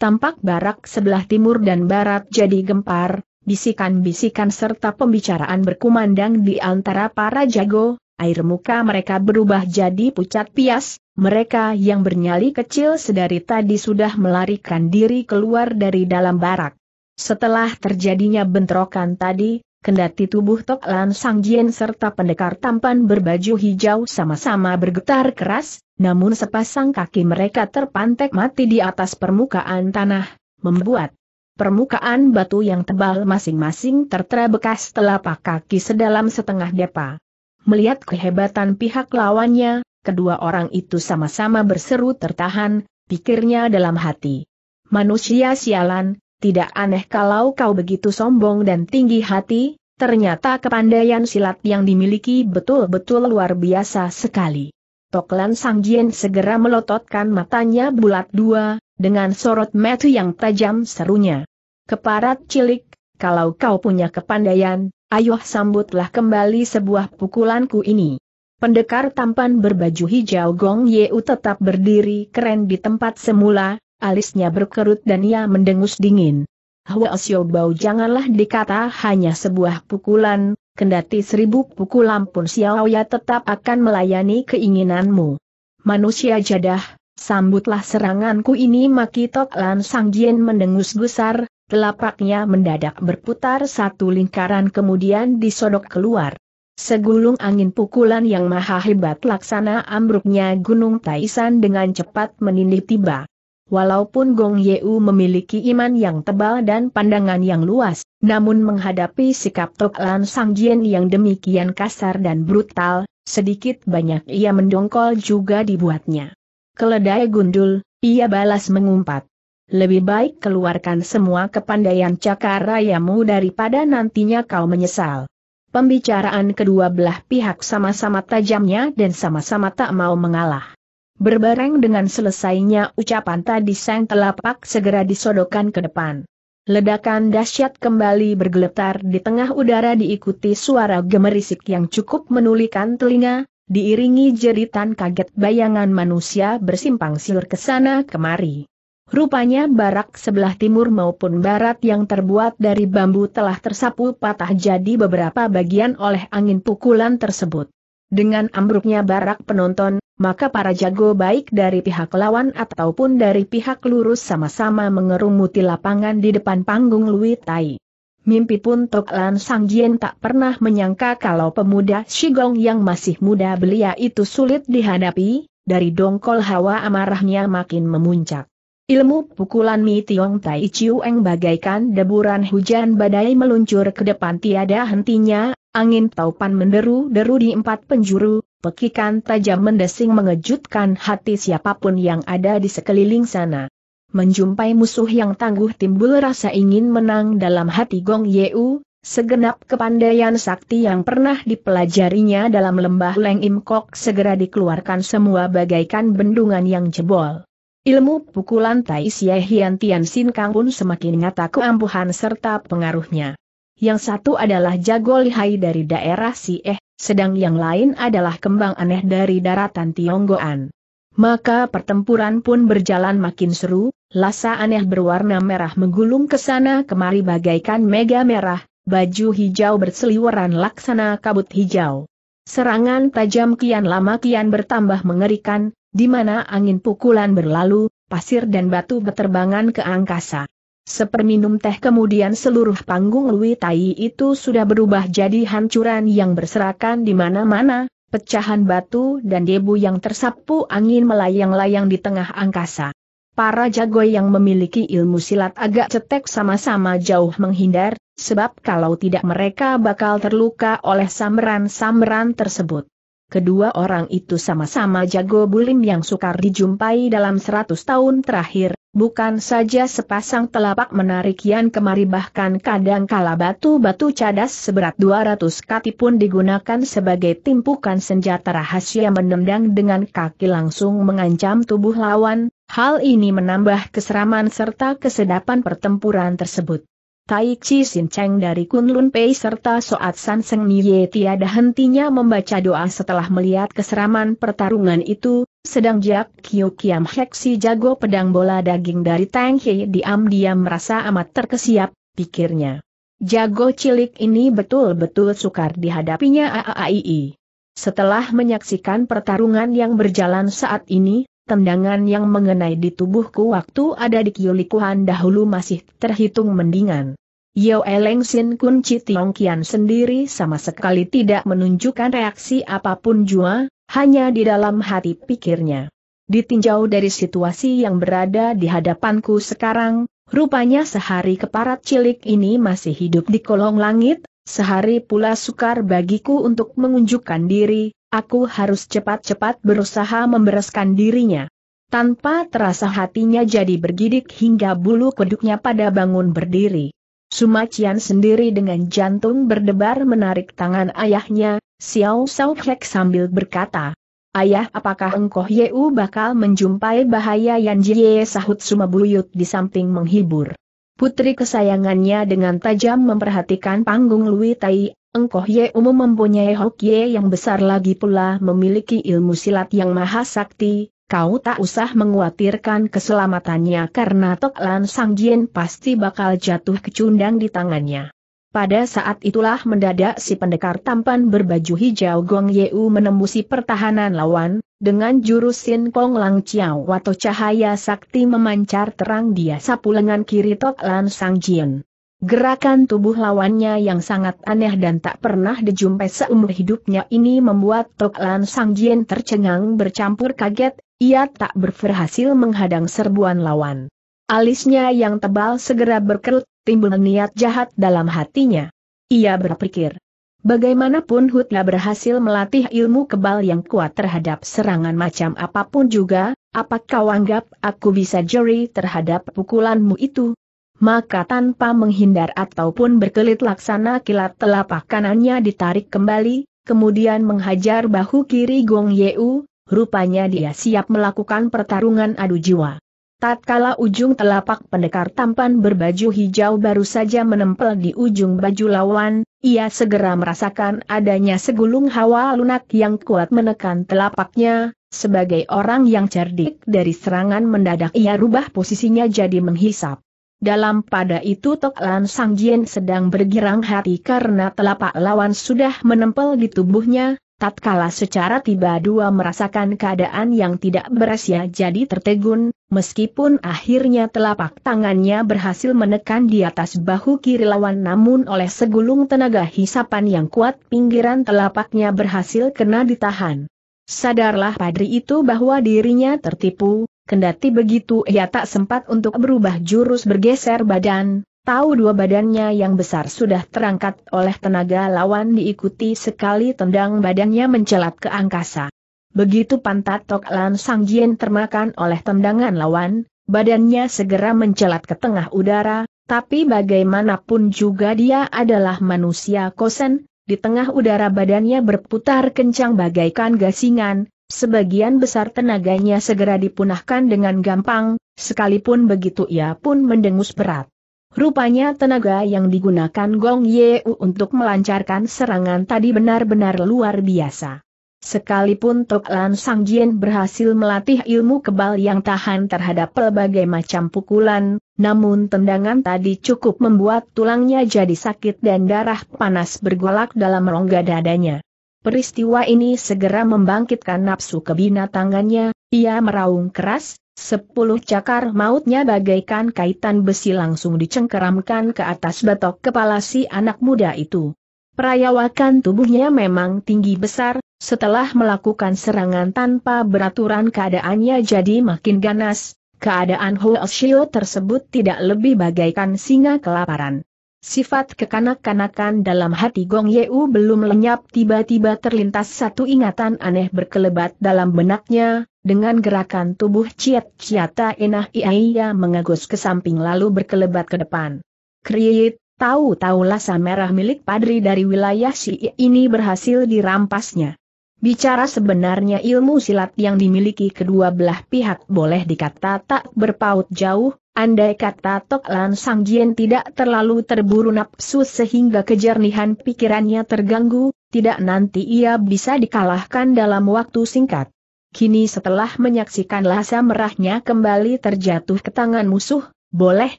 Tampak barak sebelah timur dan barat jadi gempar, bisikan-bisikan serta pembicaraan berkumandang di antara para jago, air muka mereka berubah jadi pucat pias, mereka yang bernyali kecil sedari tadi sudah melarikan diri keluar dari dalam barak. Setelah terjadinya bentrokan tadi, kendati tubuh Tok Lan Sang Jien serta pendekar tampan berbaju hijau sama-sama bergetar keras, namun sepasang kaki mereka terpantek mati di atas permukaan tanah, membuat permukaan batu yang tebal masing-masing tertera bekas telapak kaki sedalam setengah depa. Melihat kehebatan pihak lawannya, kedua orang itu sama-sama berseru tertahan, pikirnya dalam hati. Manusia sialan, tidak aneh kalau kau begitu sombong dan tinggi hati, ternyata kepandaian silat yang dimiliki betul-betul luar biasa sekali. Toklan Sang Jien segera melototkan matanya bulat dua, dengan sorot metu yang tajam serunya. Keparat cilik, kalau kau punya kepandaian, Ayuh sambutlah kembali sebuah pukulanku ini. Pendekar tampan berbaju hijau Gong Yeu tetap berdiri keren di tempat semula, alisnya berkerut dan ia mendengus dingin. Hwa Xiaobao janganlah dikata hanya sebuah pukulan, kendati seribu pukulan pun Xiaoya tetap akan melayani keinginanmu. Manusia jadah, sambutlah seranganku ini Maki Tok Lan Sang Jien mendengus gusar, telapaknya mendadak berputar satu lingkaran kemudian disodok keluar. Segulung angin pukulan yang maha hebat laksana ambruknya Gunung Taisan dengan cepat menindih tiba. Walaupun Gong Yeu memiliki iman yang tebal dan pandangan yang luas, namun menghadapi sikap Tok Lan Sang Jien yang demikian kasar dan brutal, sedikit banyak ia mendongkol juga dibuatnya. Keledai gundul, ia balas mengumpat. Lebih baik keluarkan semua kepandaian cakarayamu daripada nantinya kau menyesal. Pembicaraan kedua belah pihak sama-sama tajamnya dan sama-sama tak mau mengalah. Berbareng dengan selesainya ucapan tadi sang telapak segera disodokkan ke depan. Ledakan dahsyat kembali bergeletar di tengah udara diikuti suara gemerisik yang cukup menulikan telinga, diiringi jeritan kaget bayangan manusia bersimpang siur ke sana kemari. Rupanya barak sebelah timur maupun barat yang terbuat dari bambu telah tersapu patah jadi beberapa bagian oleh angin pukulan tersebut. Dengan ambruknya barak penonton, maka para jago baik dari pihak lawan ataupun dari pihak lurus sama-sama mengerumuti lapangan di depan panggung Lui Tai. Mimpi pun Tok Lan Sang Jien tak pernah menyangka kalau pemuda Shigong yang masih muda belia itu sulit dihadapi, dari dongkol hawa amarahnya makin memuncak. Ilmu pukulan Mi Tiong Tai Chiueng bagaikan deburan hujan badai meluncur ke depan tiada hentinya, angin taupan menderu-deru di empat penjuru, pekikan tajam mendesing mengejutkan hati siapapun yang ada di sekeliling sana. Menjumpai musuh yang tangguh timbul rasa ingin menang dalam hati Gong Yeu, segenap kepandaian sakti yang pernah dipelajarinya dalam lembah Leng Im Kok segera dikeluarkan semua bagaikan bendungan yang jebol. Ilmu pukulan Tai Xie Hian Tian Sin Kang pun semakin nyata keampuhan serta pengaruhnya. Yang satu adalah jago lihai dari daerah Eh, sedang yang lain adalah kembang aneh dari daratan Tionggoan. Maka pertempuran pun berjalan makin seru, lasa aneh berwarna merah menggulung ke sana kemari bagaikan mega merah, baju hijau berseliweran laksana kabut hijau. Serangan tajam kian lama kian bertambah mengerikan, di mana angin pukulan berlalu, pasir dan batu berterbangan ke angkasa. Seperminum teh kemudian seluruh panggung Lui Tai itu sudah berubah jadi hancuran yang berserakan di mana-mana, pecahan batu dan debu yang tersapu angin melayang-layang di tengah angkasa. Para jago yang memiliki ilmu silat agak cetek sama-sama jauh menghindar, sebab kalau tidak mereka bakal terluka oleh samberan-samberan tersebut. Kedua orang itu sama-sama jago bulim yang sukar dijumpai dalam seratus tahun terakhir, bukan saja sepasang telapak menarik yang kemari bahkan kadang kala batu-batu cadas seberat 200 kati pun digunakan sebagai timpukan senjata rahasia menendang dengan kaki langsung mengancam tubuh lawan, hal ini menambah keseraman serta kesedapan pertempuran tersebut. Tai Chi Sin Cheng dari Kunlun Pei serta Soat San Seng Nye tiada hentinya membaca doa setelah melihat keseraman pertarungan itu, sedang Jack Kiu Kiam Hek si jago pedang bola daging dari Tang Hei diam-diam merasa amat terkesiap, pikirnya. Jago cilik ini betul-betul sukar dihadapinya AAII. Setelah menyaksikan pertarungan yang berjalan saat ini, tendangan yang mengenai di tubuhku waktu ada di Kiulikuhan dahulu masih terhitung mendingan. Yo Eleng Sin Kun Chi Tiong Kian sendiri sama sekali tidak menunjukkan reaksi apapun jua, hanya di dalam hati pikirnya. Ditinjau dari situasi yang berada di hadapanku sekarang, rupanya sehari keparat cilik ini masih hidup di kolong langit, sehari pula sukar bagiku untuk mengunjukkan diri, Aku harus cepat-cepat berusaha membereskan dirinya. Tanpa terasa hatinya jadi bergidik hingga bulu kuduknya pada bangun berdiri. Sumacian sendiri dengan jantung berdebar menarik tangan ayahnya, Xiao Xiao Hek sambil berkata, Ayah apakah engkau Yeu bakal menjumpai bahaya yang Jie sahut Sumabuyut di samping menghibur. Putri kesayangannya dengan tajam memperhatikan panggung Lui Tai Engkoh Ye umum mempunyai Ye yang besar lagi pula memiliki ilmu silat yang maha sakti, kau tak usah menguatirkan keselamatannya karena Tok Lan Sang Jin pasti bakal jatuh kecundang di tangannya. Pada saat itulah mendadak si pendekar tampan berbaju hijau Gong Yeu menembusi pertahanan lawan, dengan jurus Sin Kong Lang Chiao atau cahaya sakti memancar terang dia sapu lengan kiri Tok Lan Sang Jin. Gerakan tubuh lawannya yang sangat aneh dan tak pernah dijumpai seumur hidupnya ini membuat Tok Lan Sang Jien tercengang bercampur kaget, ia tak berhasil menghadang serbuan lawan. Alisnya yang tebal segera berkerut, timbul niat jahat dalam hatinya. Ia berpikir, bagaimanapun Hutla berhasil melatih ilmu kebal yang kuat terhadap serangan macam apapun juga, Apakah kau anggap aku bisa juri terhadap pukulanmu itu? maka tanpa menghindar ataupun berkelit laksana kilat telapak kanannya ditarik kembali, kemudian menghajar bahu kiri Gong Yeu, rupanya dia siap melakukan pertarungan adu jiwa. Tatkala ujung telapak pendekar tampan berbaju hijau baru saja menempel di ujung baju lawan, ia segera merasakan adanya segulung hawa lunak yang kuat menekan telapaknya, sebagai orang yang cerdik dari serangan mendadak ia rubah posisinya jadi menghisap. Dalam pada itu Tok Lan Sang Jien sedang bergirang hati karena telapak lawan sudah menempel di tubuhnya, tatkala secara tiba dua merasakan keadaan yang tidak berasia jadi tertegun, meskipun akhirnya telapak tangannya berhasil menekan di atas bahu kiri lawan namun oleh segulung tenaga hisapan yang kuat pinggiran telapaknya berhasil kena ditahan. Sadarlah padri itu bahwa dirinya tertipu, Kendati begitu ia tak sempat untuk berubah jurus bergeser badan, tahu dua badannya yang besar sudah terangkat oleh tenaga lawan diikuti sekali tendang badannya mencelat ke angkasa. Begitu pantat Tok Lan Sang Jien termakan oleh tendangan lawan, badannya segera mencelat ke tengah udara, tapi bagaimanapun juga dia adalah manusia kosen, di tengah udara badannya berputar kencang bagaikan gasingan, Sebagian besar tenaganya segera dipunahkan dengan gampang, sekalipun begitu ia pun mendengus berat. Rupanya tenaga yang digunakan Gong Yeu untuk melancarkan serangan tadi benar-benar luar biasa. Sekalipun Tok Lan Sang Jien berhasil melatih ilmu kebal yang tahan terhadap pelbagai macam pukulan, namun tendangan tadi cukup membuat tulangnya jadi sakit dan darah panas bergolak dalam rongga dadanya. Peristiwa ini segera membangkitkan nafsu kebinatangannya, ia meraung keras, sepuluh cakar mautnya bagaikan kaitan besi langsung dicengkeramkan ke atas batok kepala si anak muda itu. Perayawakan tubuhnya memang tinggi besar, setelah melakukan serangan tanpa beraturan keadaannya jadi makin ganas, keadaan Huo Shio tersebut tidak lebih bagaikan singa kelaparan. Sifat kekanak-kanakan dalam hati Gong Yeu belum lenyap tiba-tiba terlintas satu ingatan aneh berkelebat dalam benaknya, dengan gerakan tubuh Ciat Ciata Enah Iaia mengagus ke samping lalu berkelebat ke depan. Kriit, tahu-tahu lasa merah milik padri dari wilayah si ini berhasil dirampasnya. Bicara sebenarnya ilmu silat yang dimiliki kedua belah pihak boleh dikata tak berpaut jauh, andai kata Tok Lan Sang Jien tidak terlalu terburu nafsu sehingga kejernihan pikirannya terganggu, tidak nanti ia bisa dikalahkan dalam waktu singkat. Kini setelah menyaksikan lasa merahnya kembali terjatuh ke tangan musuh, boleh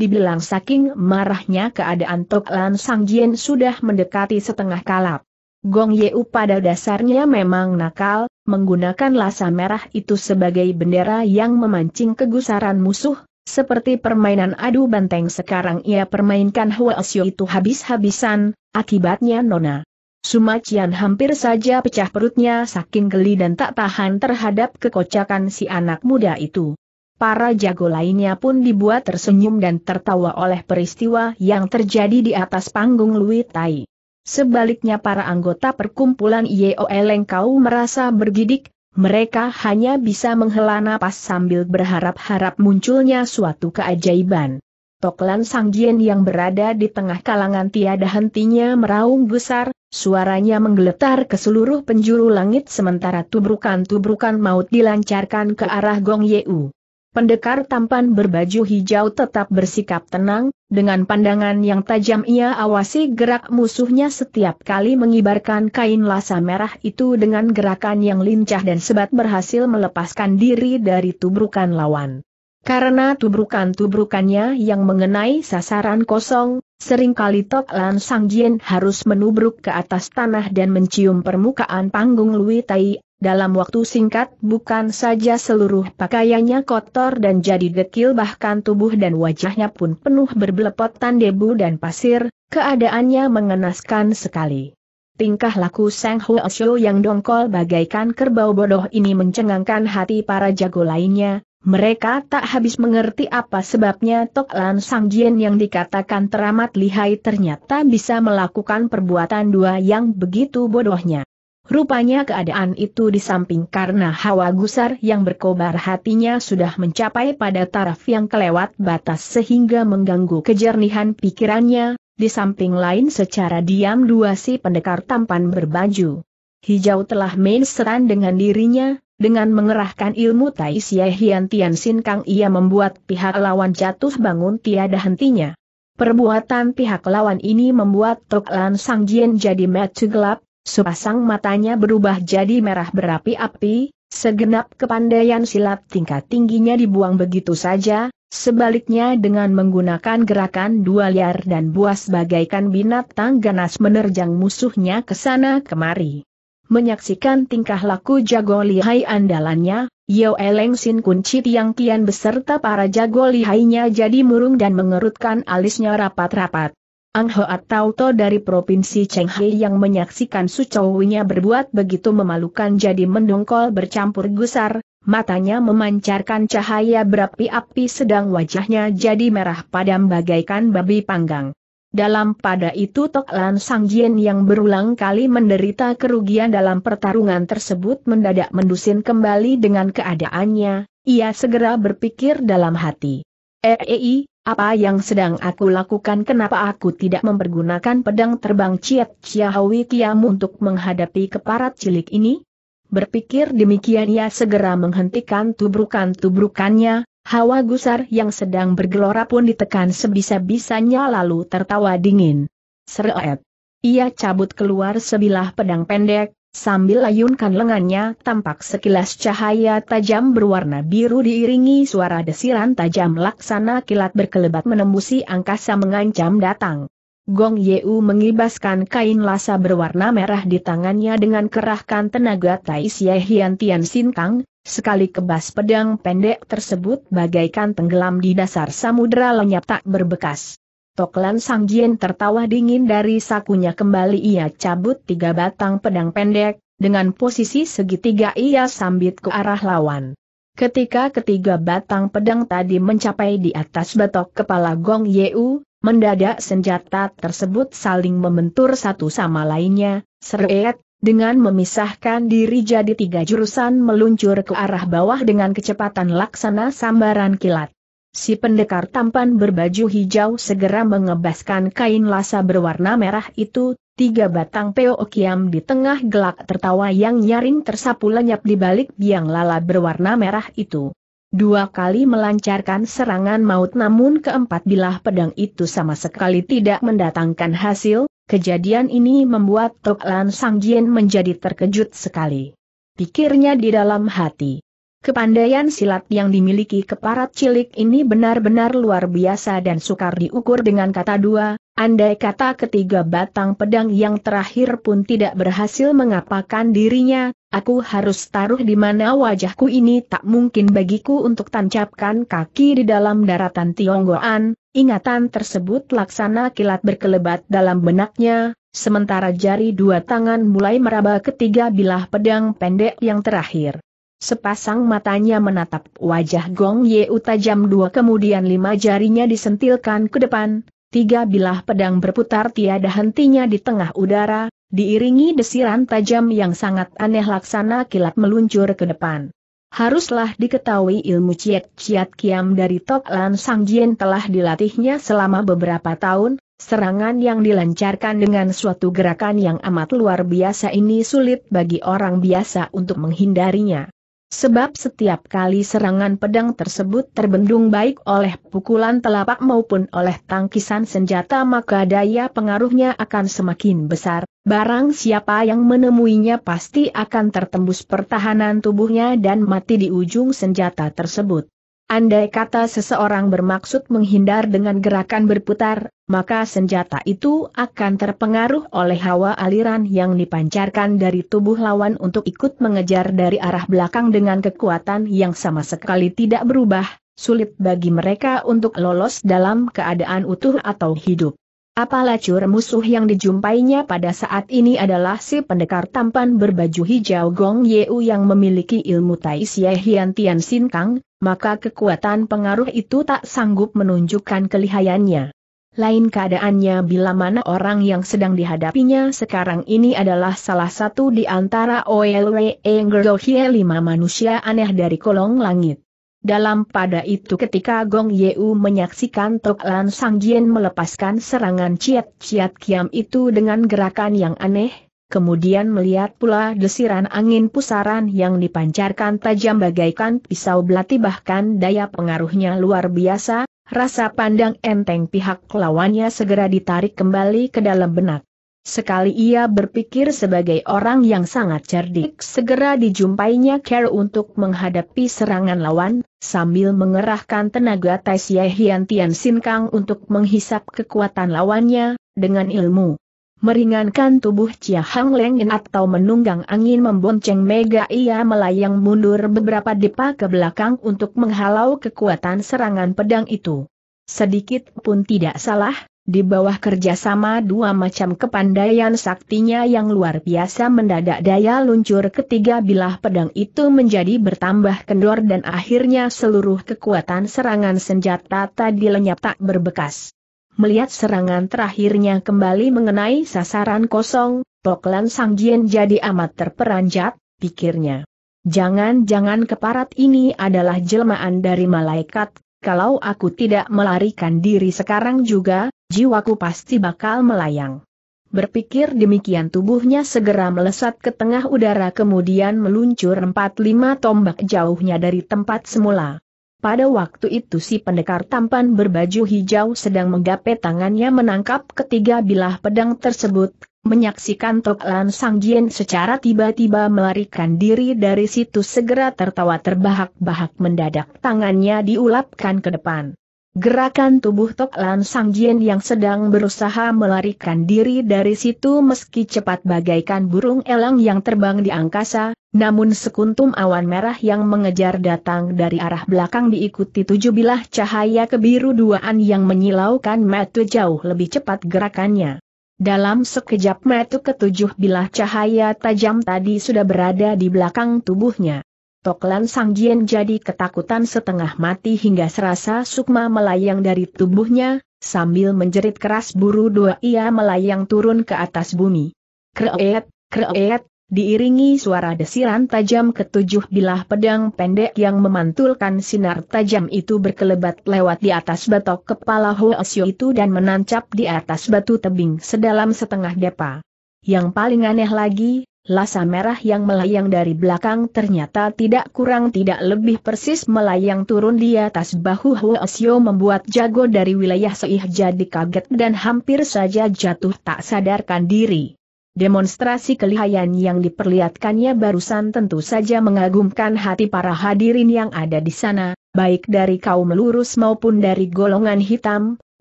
dibilang saking marahnya keadaan Tok Lan Sang Jien sudah mendekati setengah kalap. Gong Yeu pada dasarnya memang nakal, menggunakan lasa merah itu sebagai bendera yang memancing kegusaran musuh, seperti permainan adu banteng sekarang ia permainkan Xiu itu habis-habisan, akibatnya Nona. Sumacian hampir saja pecah perutnya saking geli dan tak tahan terhadap kekocakan si anak muda itu. Para jago lainnya pun dibuat tersenyum dan tertawa oleh peristiwa yang terjadi di atas panggung Lui Tai. Sebaliknya para anggota perkumpulan IOL kau merasa bergidik, mereka hanya bisa menghela napas sambil berharap-harap munculnya suatu keajaiban. Toklan Sanggien yang berada di tengah kalangan tiada hentinya meraung besar, suaranya menggeletar ke seluruh penjuru langit sementara tubrukan-tubrukan maut dilancarkan ke arah Gong Yeu. Pendekar tampan berbaju hijau tetap bersikap tenang, dengan pandangan yang tajam ia awasi gerak musuhnya setiap kali mengibarkan kain lasa merah itu dengan gerakan yang lincah dan sebat berhasil melepaskan diri dari tubrukan lawan. Karena tubrukan-tubrukannya yang mengenai sasaran kosong, seringkali Tok Lan Sang Jien harus menubruk ke atas tanah dan mencium permukaan panggung Lui Tai dalam waktu singkat bukan saja seluruh pakaiannya kotor dan jadi dekil bahkan tubuh dan wajahnya pun penuh berbelepotan debu dan pasir, keadaannya mengenaskan sekali. Tingkah laku Sang Hua Xiu yang dongkol bagaikan kerbau bodoh ini mencengangkan hati para jago lainnya, mereka tak habis mengerti apa sebabnya Tok Lan Sang Jien yang dikatakan teramat lihai ternyata bisa melakukan perbuatan dua yang begitu bodohnya. Rupanya keadaan itu di samping karena hawa gusar yang berkobar hatinya sudah mencapai pada taraf yang kelewat batas sehingga mengganggu kejernihan pikirannya, di samping lain secara diam dua si pendekar tampan berbaju. Hijau telah main seran dengan dirinya, dengan mengerahkan ilmu Tai Sia Hian Tian Sin Kang ia membuat pihak lawan jatuh bangun tiada hentinya. Perbuatan pihak lawan ini membuat Tok Lan Sang Jien jadi mati gelap, Sepasang matanya berubah jadi merah berapi-api, segenap kepandaian silat tingkat tingginya dibuang begitu saja, sebaliknya dengan menggunakan gerakan dua liar dan buas bagaikan binatang ganas menerjang musuhnya ke sana kemari. Menyaksikan tingkah laku jago lihai andalannya, Yao Eleng Sin Kunci Tiang Kian beserta para jago lihainya jadi murung dan mengerutkan alisnya rapat-rapat. Ang Ho atau To dari Provinsi Chenghai yang menyaksikan Sucowinya berbuat begitu memalukan jadi mendongkol bercampur gusar, matanya memancarkan cahaya berapi-api sedang wajahnya jadi merah padam bagaikan babi panggang. Dalam pada itu Tok Lan Sang Jien yang berulang kali menderita kerugian dalam pertarungan tersebut mendadak mendusin kembali dengan keadaannya, ia segera berpikir dalam hati. Eei, eh, eh, apa yang sedang aku lakukan kenapa aku tidak mempergunakan pedang terbang Ciat Chiahui Kiam untuk menghadapi keparat cilik ini? Berpikir demikian ia segera menghentikan tubrukan-tubrukannya, hawa gusar yang sedang bergelora pun ditekan sebisa-bisanya lalu tertawa dingin. Seret. Ia cabut keluar sebilah pedang pendek, Sambil ayunkan lengannya, tampak sekilas cahaya tajam berwarna biru diiringi suara desiran tajam laksana kilat berkelebat menembusi angkasa mengancam datang. Gong Yeu mengibaskan kain lasa berwarna merah di tangannya dengan kerahkan tenaga Tai Hian Tian Sin Kang, sekali kebas pedang pendek tersebut bagaikan tenggelam di dasar samudera lenyap tak berbekas. Toklan jien tertawa dingin dari sakunya kembali ia cabut tiga batang pedang pendek, dengan posisi segitiga ia sambit ke arah lawan. Ketika ketiga batang pedang tadi mencapai di atas batok kepala Gong Yeu, mendadak senjata tersebut saling membentur satu sama lainnya, seret, dengan memisahkan diri jadi tiga jurusan meluncur ke arah bawah dengan kecepatan laksana sambaran kilat. Si pendekar tampan berbaju hijau segera mengebaskan kain lasa berwarna merah itu, tiga batang peo okiam di tengah gelak tertawa yang nyaring tersapu lenyap di balik biang lala berwarna merah itu. Dua kali melancarkan serangan maut namun keempat bilah pedang itu sama sekali tidak mendatangkan hasil, kejadian ini membuat Tok Lan Sang Jien menjadi terkejut sekali. Pikirnya di dalam hati. Kepandaian silat yang dimiliki keparat cilik ini benar-benar luar biasa dan sukar diukur dengan kata dua, andai kata ketiga batang pedang yang terakhir pun tidak berhasil mengapakan dirinya, aku harus taruh di mana wajahku ini tak mungkin bagiku untuk tancapkan kaki di dalam daratan Tionggoan, ingatan tersebut laksana kilat berkelebat dalam benaknya, sementara jari dua tangan mulai meraba ketiga bilah pedang pendek yang terakhir. Sepasang matanya menatap wajah Gong Yeu tajam dua kemudian lima jarinya disentilkan ke depan, tiga bilah pedang berputar tiada hentinya di tengah udara, diiringi desiran tajam yang sangat aneh laksana kilat meluncur ke depan. Haruslah diketahui ilmu ciat-ciat kiam dari Tok Lan Sang Jien telah dilatihnya selama beberapa tahun, serangan yang dilancarkan dengan suatu gerakan yang amat luar biasa ini sulit bagi orang biasa untuk menghindarinya. Sebab setiap kali serangan pedang tersebut terbendung baik oleh pukulan telapak maupun oleh tangkisan senjata maka daya pengaruhnya akan semakin besar. Barang siapa yang menemuinya pasti akan tertembus pertahanan tubuhnya dan mati di ujung senjata tersebut. Andai kata seseorang bermaksud menghindar dengan gerakan berputar, maka senjata itu akan terpengaruh oleh hawa aliran yang dipancarkan dari tubuh lawan untuk ikut mengejar dari arah belakang dengan kekuatan yang sama sekali tidak berubah, sulit bagi mereka untuk lolos dalam keadaan utuh atau hidup lacur musuh yang dijumpainya pada saat ini adalah si pendekar tampan berbaju hijau Gong Yeu yang memiliki ilmu Tai Sia Hian Tian Sin Kang, maka kekuatan pengaruh itu tak sanggup menunjukkan kelihayannya. Lain keadaannya bila mana orang yang sedang dihadapinya sekarang ini adalah salah satu di antara Oelwe Engerdohie lima manusia aneh dari kolong langit. Dalam pada itu ketika Gong Yeu menyaksikan Tok Lan Sang Jien melepaskan serangan ciat-ciat kiam itu dengan gerakan yang aneh, kemudian melihat pula desiran angin pusaran yang dipancarkan tajam bagaikan pisau belati bahkan daya pengaruhnya luar biasa, rasa pandang enteng pihak lawannya segera ditarik kembali ke dalam benak. Sekali ia berpikir sebagai orang yang sangat cerdik segera dijumpainya Care untuk menghadapi serangan lawan, sambil mengerahkan tenaga Tai Hian Tian Sin Kang untuk menghisap kekuatan lawannya, dengan ilmu. Meringankan tubuh Chia Hang Lengin atau menunggang angin membonceng mega ia melayang mundur beberapa depa ke belakang untuk menghalau kekuatan serangan pedang itu. Sedikit pun tidak salah, di bawah kerjasama dua macam kepandaian saktinya yang luar biasa mendadak daya luncur ketiga bilah pedang itu menjadi bertambah kendor dan akhirnya seluruh kekuatan serangan senjata tadi lenyap tak berbekas. Melihat serangan terakhirnya kembali mengenai sasaran kosong, Poklan Sangjian jadi amat terperanjat, pikirnya. Jangan-jangan keparat ini adalah jelmaan dari malaikat kalau aku tidak melarikan diri sekarang juga, jiwaku pasti bakal melayang. Berpikir demikian tubuhnya segera melesat ke tengah udara kemudian meluncur 4-5 tombak jauhnya dari tempat semula. Pada waktu itu si pendekar tampan berbaju hijau sedang menggapai tangannya menangkap ketiga bilah pedang tersebut, Menyaksikan Tok Lan Sang Jien secara tiba-tiba melarikan diri dari situ segera tertawa terbahak-bahak mendadak tangannya diulapkan ke depan. Gerakan tubuh Tok Lan Sang Jien yang sedang berusaha melarikan diri dari situ meski cepat bagaikan burung elang yang terbang di angkasa, namun sekuntum awan merah yang mengejar datang dari arah belakang diikuti tujuh bilah cahaya kebiru duaan yang menyilaukan metu jauh lebih cepat gerakannya. Dalam sekejap metu ketujuh bilah cahaya tajam tadi sudah berada di belakang tubuhnya. Toklan Sang Sanggien jadi ketakutan setengah mati hingga serasa sukma melayang dari tubuhnya, sambil menjerit keras buru dua ia melayang turun ke atas bumi. Kreet, kreet, diiringi suara desiran tajam ketujuh bilah pedang pendek yang memantulkan sinar tajam itu berkelebat lewat di atas batok kepala Hoesyo itu dan menancap di atas batu tebing sedalam setengah depa. Yang paling aneh lagi, lasa merah yang melayang dari belakang ternyata tidak kurang tidak lebih persis melayang turun di atas bahu Hoesyo membuat jago dari wilayah Seih jadi kaget dan hampir saja jatuh tak sadarkan diri. Demonstrasi kelihayan yang diperlihatkannya barusan tentu saja mengagumkan hati para hadirin yang ada di sana, baik dari kaum lurus maupun dari golongan hitam,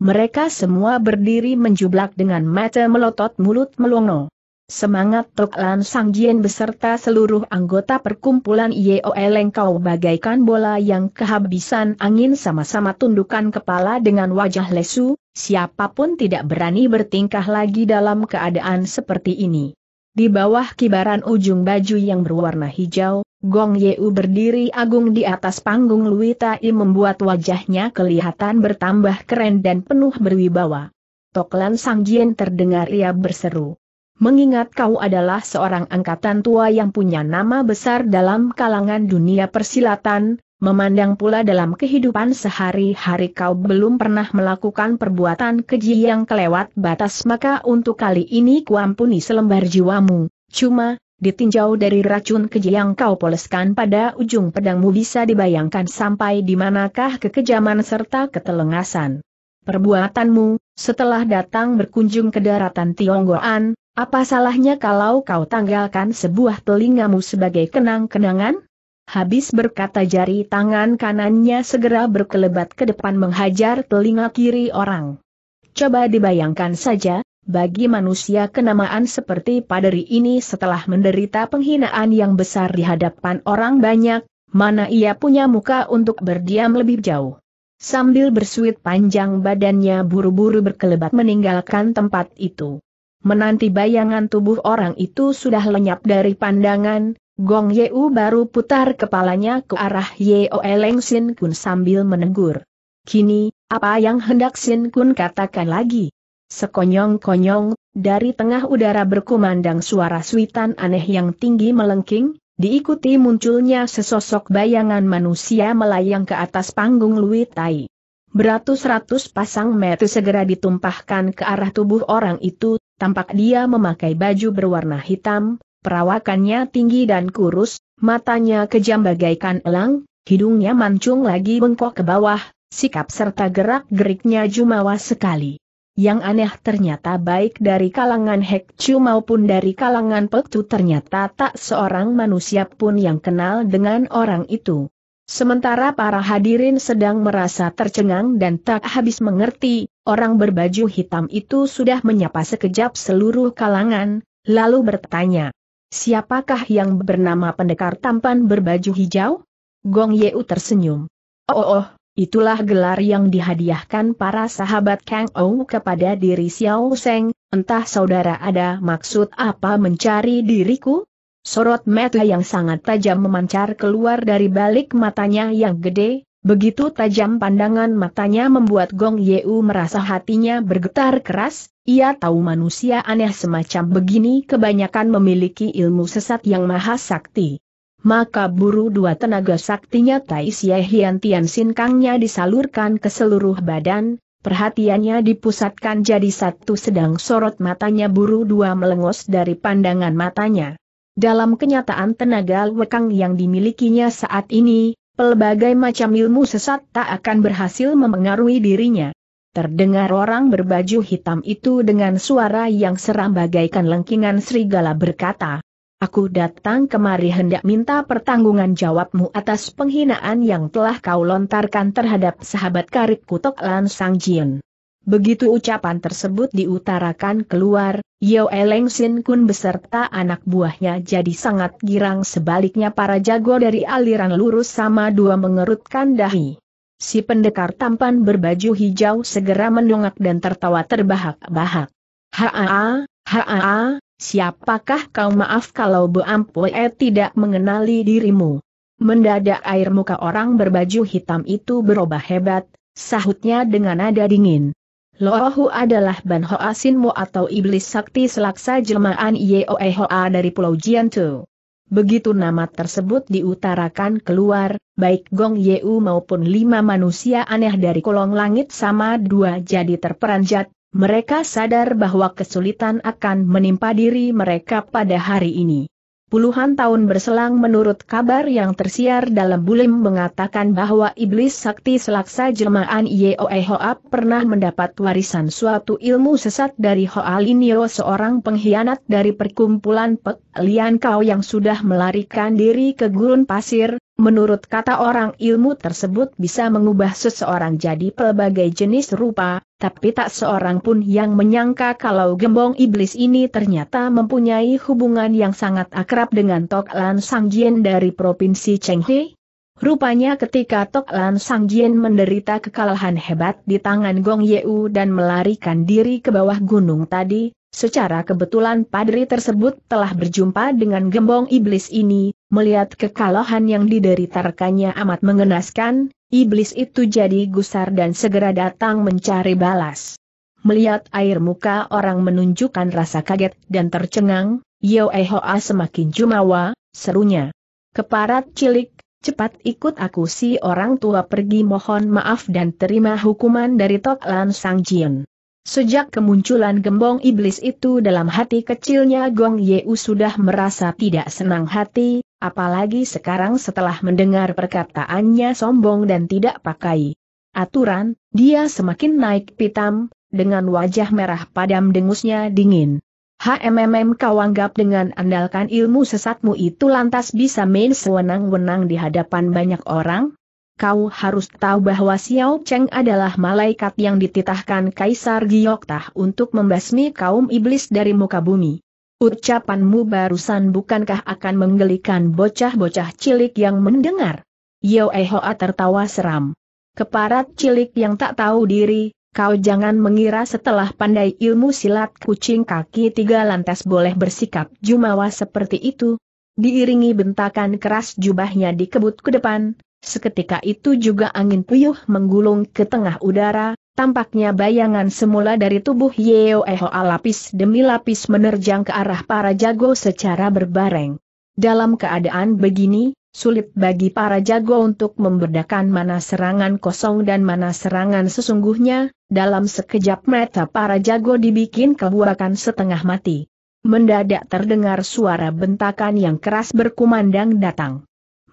mereka semua berdiri menjublak dengan mata melotot mulut melongo. Semangat Tok Lan Sang Jien beserta seluruh anggota perkumpulan Yeoleng kau bagaikan bola yang kehabisan angin sama-sama tundukkan kepala dengan wajah lesu, siapapun tidak berani bertingkah lagi dalam keadaan seperti ini. Di bawah kibaran ujung baju yang berwarna hijau, Gong Yeu berdiri agung di atas panggung Lui Tai membuat wajahnya kelihatan bertambah keren dan penuh berwibawa. Toklan Sang Jien terdengar ia berseru. Mengingat kau adalah seorang angkatan tua yang punya nama besar dalam kalangan dunia persilatan, memandang pula dalam kehidupan sehari-hari kau belum pernah melakukan perbuatan keji yang kelewat batas maka untuk kali ini kuampuni selembar jiwamu, cuma, ditinjau dari racun keji yang kau poleskan pada ujung pedangmu bisa dibayangkan sampai di manakah kekejaman serta ketelengasan. Perbuatanmu, setelah datang berkunjung ke daratan Tionggoan, apa salahnya kalau kau tanggalkan sebuah telingamu sebagai kenang-kenangan? Habis berkata jari tangan kanannya segera berkelebat ke depan menghajar telinga kiri orang. Coba dibayangkan saja, bagi manusia kenamaan seperti paderi ini setelah menderita penghinaan yang besar di hadapan orang banyak, mana ia punya muka untuk berdiam lebih jauh. Sambil bersuit panjang badannya buru-buru berkelebat meninggalkan tempat itu. Menanti bayangan tubuh orang itu sudah lenyap dari pandangan, Gong Yeu baru putar kepalanya ke arah Yeo Eleng Sin Kun sambil menegur. Kini, apa yang hendak Sin Kun katakan lagi? Sekonyong-konyong, dari tengah udara berkumandang suara suitan aneh yang tinggi melengking, diikuti munculnya sesosok bayangan manusia melayang ke atas panggung Lui Tai. Beratus-ratus pasang metu segera ditumpahkan ke arah tubuh orang itu, Tampak dia memakai baju berwarna hitam, perawakannya tinggi dan kurus, matanya kejam bagaikan elang, hidungnya mancung lagi bengkok ke bawah, sikap serta gerak-geriknya jumawa sekali. Yang aneh ternyata baik dari kalangan Hek maupun dari kalangan Pek ternyata tak seorang manusia pun yang kenal dengan orang itu. Sementara para hadirin sedang merasa tercengang dan tak habis mengerti, Orang berbaju hitam itu sudah menyapa sekejap seluruh kalangan, lalu bertanya, Siapakah yang bernama pendekar tampan berbaju hijau? Gong Yeu tersenyum. Oh, oh, oh, itulah gelar yang dihadiahkan para sahabat Kang Ou kepada diri Xiao Seng, entah saudara ada maksud apa mencari diriku? Sorot mata yang sangat tajam memancar keluar dari balik matanya yang gede, Begitu tajam pandangan matanya membuat Gong Yeu merasa hatinya bergetar keras, ia tahu manusia aneh semacam begini kebanyakan memiliki ilmu sesat yang maha sakti. Maka buru dua tenaga saktinya Tai Xie Hian Tian Sin Kangnya disalurkan ke seluruh badan, perhatiannya dipusatkan jadi satu sedang sorot matanya buru dua melengos dari pandangan matanya. Dalam kenyataan tenaga lekang yang dimilikinya saat ini, Pelbagai macam ilmu sesat tak akan berhasil memengaruhi dirinya. Terdengar orang berbaju hitam itu dengan suara yang seram bagaikan lengkingan serigala berkata, Aku datang kemari hendak minta pertanggungan jawabmu atas penghinaan yang telah kau lontarkan terhadap sahabat karib kutok Lan Sang Jin. Begitu ucapan tersebut diutarakan keluar, Yeo Eleng Sin Kun beserta anak buahnya jadi sangat girang sebaliknya para jago dari aliran lurus sama dua mengerutkan dahi. Si pendekar tampan berbaju hijau segera mendongak dan tertawa terbahak-bahak. Haa, haa, siapakah kau maaf kalau Bu Ampue eh, tidak mengenali dirimu? Mendadak air muka orang berbaju hitam itu berubah hebat, sahutnya dengan nada dingin. Lohu adalah Ban Hoasinmo atau Iblis Sakti Selaksa Jelmaan Yeoe Hoa dari Pulau Jiantu. Begitu nama tersebut diutarakan keluar, baik Gong Yeu maupun lima manusia aneh dari kolong langit sama dua jadi terperanjat, mereka sadar bahwa kesulitan akan menimpa diri mereka pada hari ini. Puluhan tahun berselang menurut kabar yang tersiar dalam bulim mengatakan bahwa iblis sakti selaksa jelmaan Yeoe Hoap pernah mendapat warisan suatu ilmu sesat dari Hoalinio seorang pengkhianat dari perkumpulan Pek Lian Kau yang sudah melarikan diri ke gurun pasir, Menurut kata orang ilmu tersebut bisa mengubah seseorang jadi pelbagai jenis rupa, tapi tak seorang pun yang menyangka kalau gembong iblis ini ternyata mempunyai hubungan yang sangat akrab dengan Tok Lan Sang Jien dari Provinsi Chenghe. Rupanya ketika Tok Lan Sang Jien menderita kekalahan hebat di tangan Gong Yeu dan melarikan diri ke bawah gunung tadi, secara kebetulan padri tersebut telah berjumpa dengan gembong iblis ini, melihat kekalahan yang dideritarkannya amat mengenaskan, iblis itu jadi gusar dan segera datang mencari balas. Melihat air muka orang menunjukkan rasa kaget dan tercengang, Yo Ehoa semakin jumawa, serunya. Keparat cilik, cepat ikut aku si orang tua pergi mohon maaf dan terima hukuman dari Tok Lan Sang Jin. Sejak kemunculan gembong iblis itu dalam hati kecilnya Gong Yeu sudah merasa tidak senang hati, apalagi sekarang setelah mendengar perkataannya sombong dan tidak pakai aturan, dia semakin naik pitam, dengan wajah merah padam dengusnya dingin. HMMM kau anggap dengan andalkan ilmu sesatmu itu lantas bisa main sewenang-wenang di hadapan banyak orang? kau harus tahu bahwa Xiao Cheng adalah malaikat yang dititahkan Kaisar Gioktah untuk membasmi kaum iblis dari muka bumi. Ucapanmu barusan bukankah akan menggelikan bocah-bocah cilik yang mendengar? Yeo Ehoa tertawa seram. Keparat cilik yang tak tahu diri, kau jangan mengira setelah pandai ilmu silat kucing kaki tiga lantas boleh bersikap jumawa seperti itu. Diiringi bentakan keras jubahnya dikebut ke depan, Seketika itu juga angin puyuh menggulung ke tengah udara, tampaknya bayangan semula dari tubuh Yeo Eho lapis demi lapis menerjang ke arah para jago secara berbareng. Dalam keadaan begini, sulit bagi para jago untuk membedakan mana serangan kosong dan mana serangan sesungguhnya, dalam sekejap mata para jago dibikin kebuakan setengah mati. Mendadak terdengar suara bentakan yang keras berkumandang datang.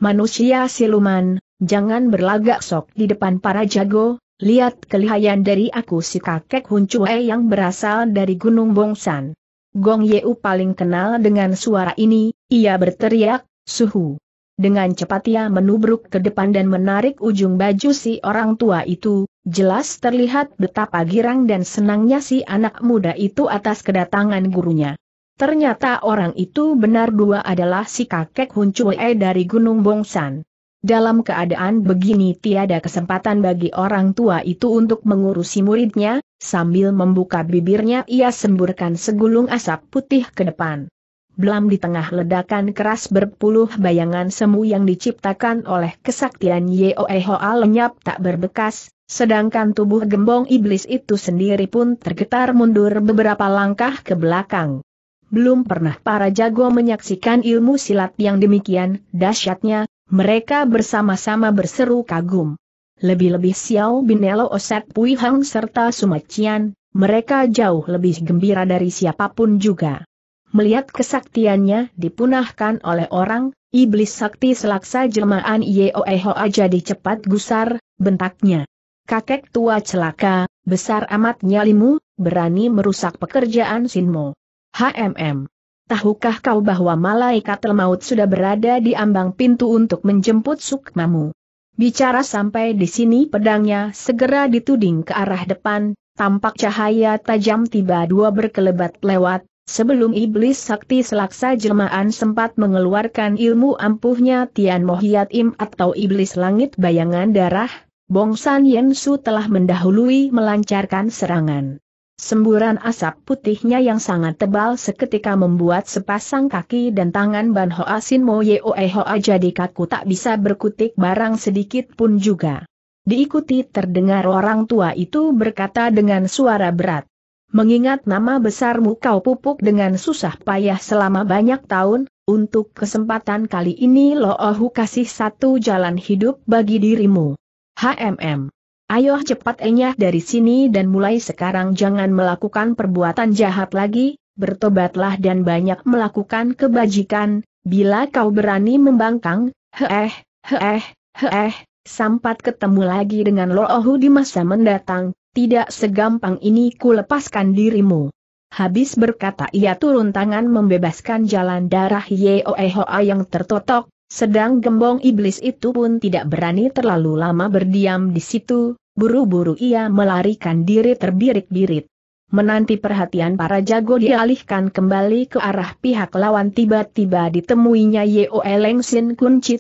Manusia siluman, jangan berlagak sok di depan para jago, lihat kelihayan dari aku si kakek Hun yang berasal dari Gunung Bongsan. Gong Yeu paling kenal dengan suara ini, ia berteriak, suhu. Dengan cepat ia menubruk ke depan dan menarik ujung baju si orang tua itu, jelas terlihat betapa girang dan senangnya si anak muda itu atas kedatangan gurunya. Ternyata orang itu benar dua adalah si kakek Hun dari Gunung Bongsan. Dalam keadaan begini tiada kesempatan bagi orang tua itu untuk mengurusi muridnya, sambil membuka bibirnya ia semburkan segulung asap putih ke depan. Belam di tengah ledakan keras berpuluh bayangan semu yang diciptakan oleh kesaktian Yeoe Hoa lenyap tak berbekas, sedangkan tubuh gembong iblis itu sendiri pun tergetar mundur beberapa langkah ke belakang. Belum pernah para jago menyaksikan ilmu silat yang demikian dahsyatnya, mereka bersama-sama berseru kagum. Lebih-lebih Xiao Binelo Oset Pui Hang serta Sumacian, mereka jauh lebih gembira dari siapapun juga. Melihat kesaktiannya dipunahkan oleh orang, iblis sakti selaksa jelmaan aja jadi cepat gusar, bentaknya. Kakek tua celaka, besar amat nyalimu, berani merusak pekerjaan Sinmo. HMM tahukah kau bahwa malaikat maut sudah berada di ambang pintu untuk menjemput sukmamu? Bicara sampai di sini pedangnya segera dituding ke arah depan, tampak cahaya tajam tiba dua berkelebat lewat, sebelum iblis sakti selaksa jelmaan sempat mengeluarkan ilmu ampuhnya Tian Mohiat Im atau iblis langit bayangan darah, Bongsan Su telah mendahului melancarkan serangan. Semburan asap putihnya yang sangat tebal seketika membuat sepasang kaki dan tangan Ban Hoa Sin Mo Oe Hoa jadi kaku tak bisa berkutik barang sedikit pun juga. Diikuti terdengar orang tua itu berkata dengan suara berat. Mengingat nama besarmu kau pupuk dengan susah payah selama banyak tahun, untuk kesempatan kali ini ohu kasih satu jalan hidup bagi dirimu. HMM Ayo cepat enyah dari sini dan mulai sekarang jangan melakukan perbuatan jahat lagi, bertobatlah dan banyak melakukan kebajikan, bila kau berani membangkang, heeh, heeh, heeh, sampat ketemu lagi dengan Loohu di masa mendatang, tidak segampang ini ku lepaskan dirimu. Habis berkata ia turun tangan membebaskan jalan darah Yeoehoa yang tertotok, sedang gembong iblis itu pun tidak berani terlalu lama berdiam di situ, buru-buru ia melarikan diri terbirit-birit. Menanti perhatian para jago dialihkan kembali ke arah pihak lawan tiba-tiba ditemuinya Yeo Leng Sin Kun Chi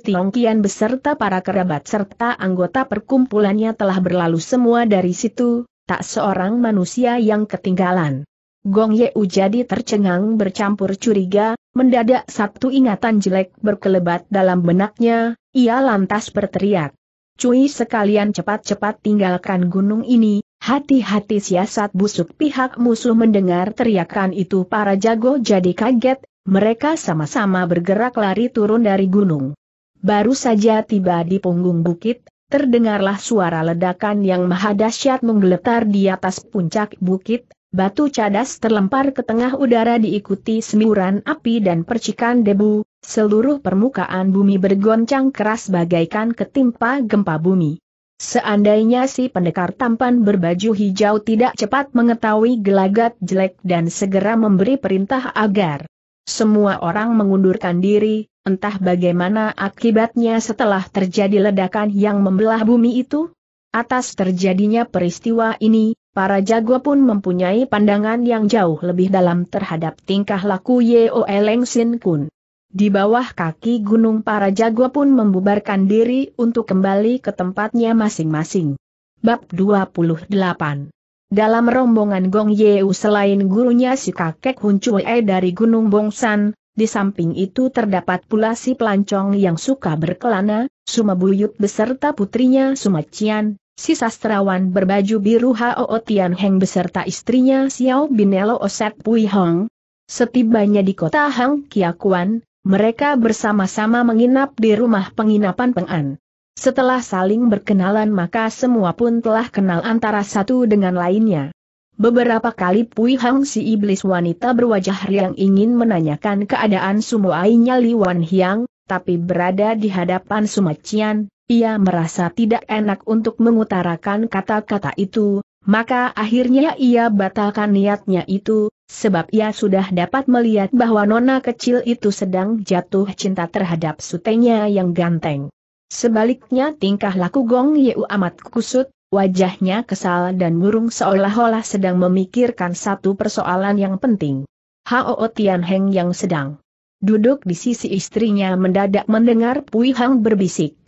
beserta para kerabat serta anggota perkumpulannya telah berlalu semua dari situ, tak seorang manusia yang ketinggalan. Gong Ye jadi tercengang bercampur curiga, mendadak satu ingatan jelek berkelebat dalam benaknya, ia lantas berteriak. Cui sekalian cepat-cepat tinggalkan gunung ini, hati-hati siasat busuk pihak musuh mendengar teriakan itu para jago jadi kaget, mereka sama-sama bergerak lari turun dari gunung. Baru saja tiba di punggung bukit, terdengarlah suara ledakan yang maha dahsyat menggeletar di atas puncak bukit, batu cadas terlempar ke tengah udara diikuti semburan api dan percikan debu, seluruh permukaan bumi bergoncang keras bagaikan ketimpa gempa bumi. Seandainya si pendekar tampan berbaju hijau tidak cepat mengetahui gelagat jelek dan segera memberi perintah agar semua orang mengundurkan diri, entah bagaimana akibatnya setelah terjadi ledakan yang membelah bumi itu. Atas terjadinya peristiwa ini, Para jago pun mempunyai pandangan yang jauh lebih dalam terhadap tingkah laku Yeo Eleng Sin Kun. Di bawah kaki gunung para jago pun membubarkan diri untuk kembali ke tempatnya masing-masing. Bab 28 Dalam rombongan Gong Yeu selain gurunya si kakek Hun Chue dari Gunung Bongsan, di samping itu terdapat pula si pelancong yang suka berkelana, Sumabuyut beserta putrinya Sumacian, si sastrawan berbaju biru Hao Tian Heng beserta istrinya Xiao Binelo Oset Pui Hong. Setibanya di kota Hang Kiakuan, mereka bersama-sama menginap di rumah penginapan Peng'an. Setelah saling berkenalan maka semua pun telah kenal antara satu dengan lainnya. Beberapa kali Pui Hang si iblis wanita berwajah riang ingin menanyakan keadaan semua ainya Li Wan Hiang, tapi berada di hadapan Sumacian, ia merasa tidak enak untuk mengutarakan kata-kata itu, maka akhirnya ia batalkan niatnya itu, sebab ia sudah dapat melihat bahwa nona kecil itu sedang jatuh cinta terhadap sutenya yang ganteng. Sebaliknya tingkah laku Gong Yeu amat kusut, wajahnya kesal dan murung seolah-olah sedang memikirkan satu persoalan yang penting. Hao Tian Heng yang sedang duduk di sisi istrinya mendadak mendengar Pui Hang berbisik.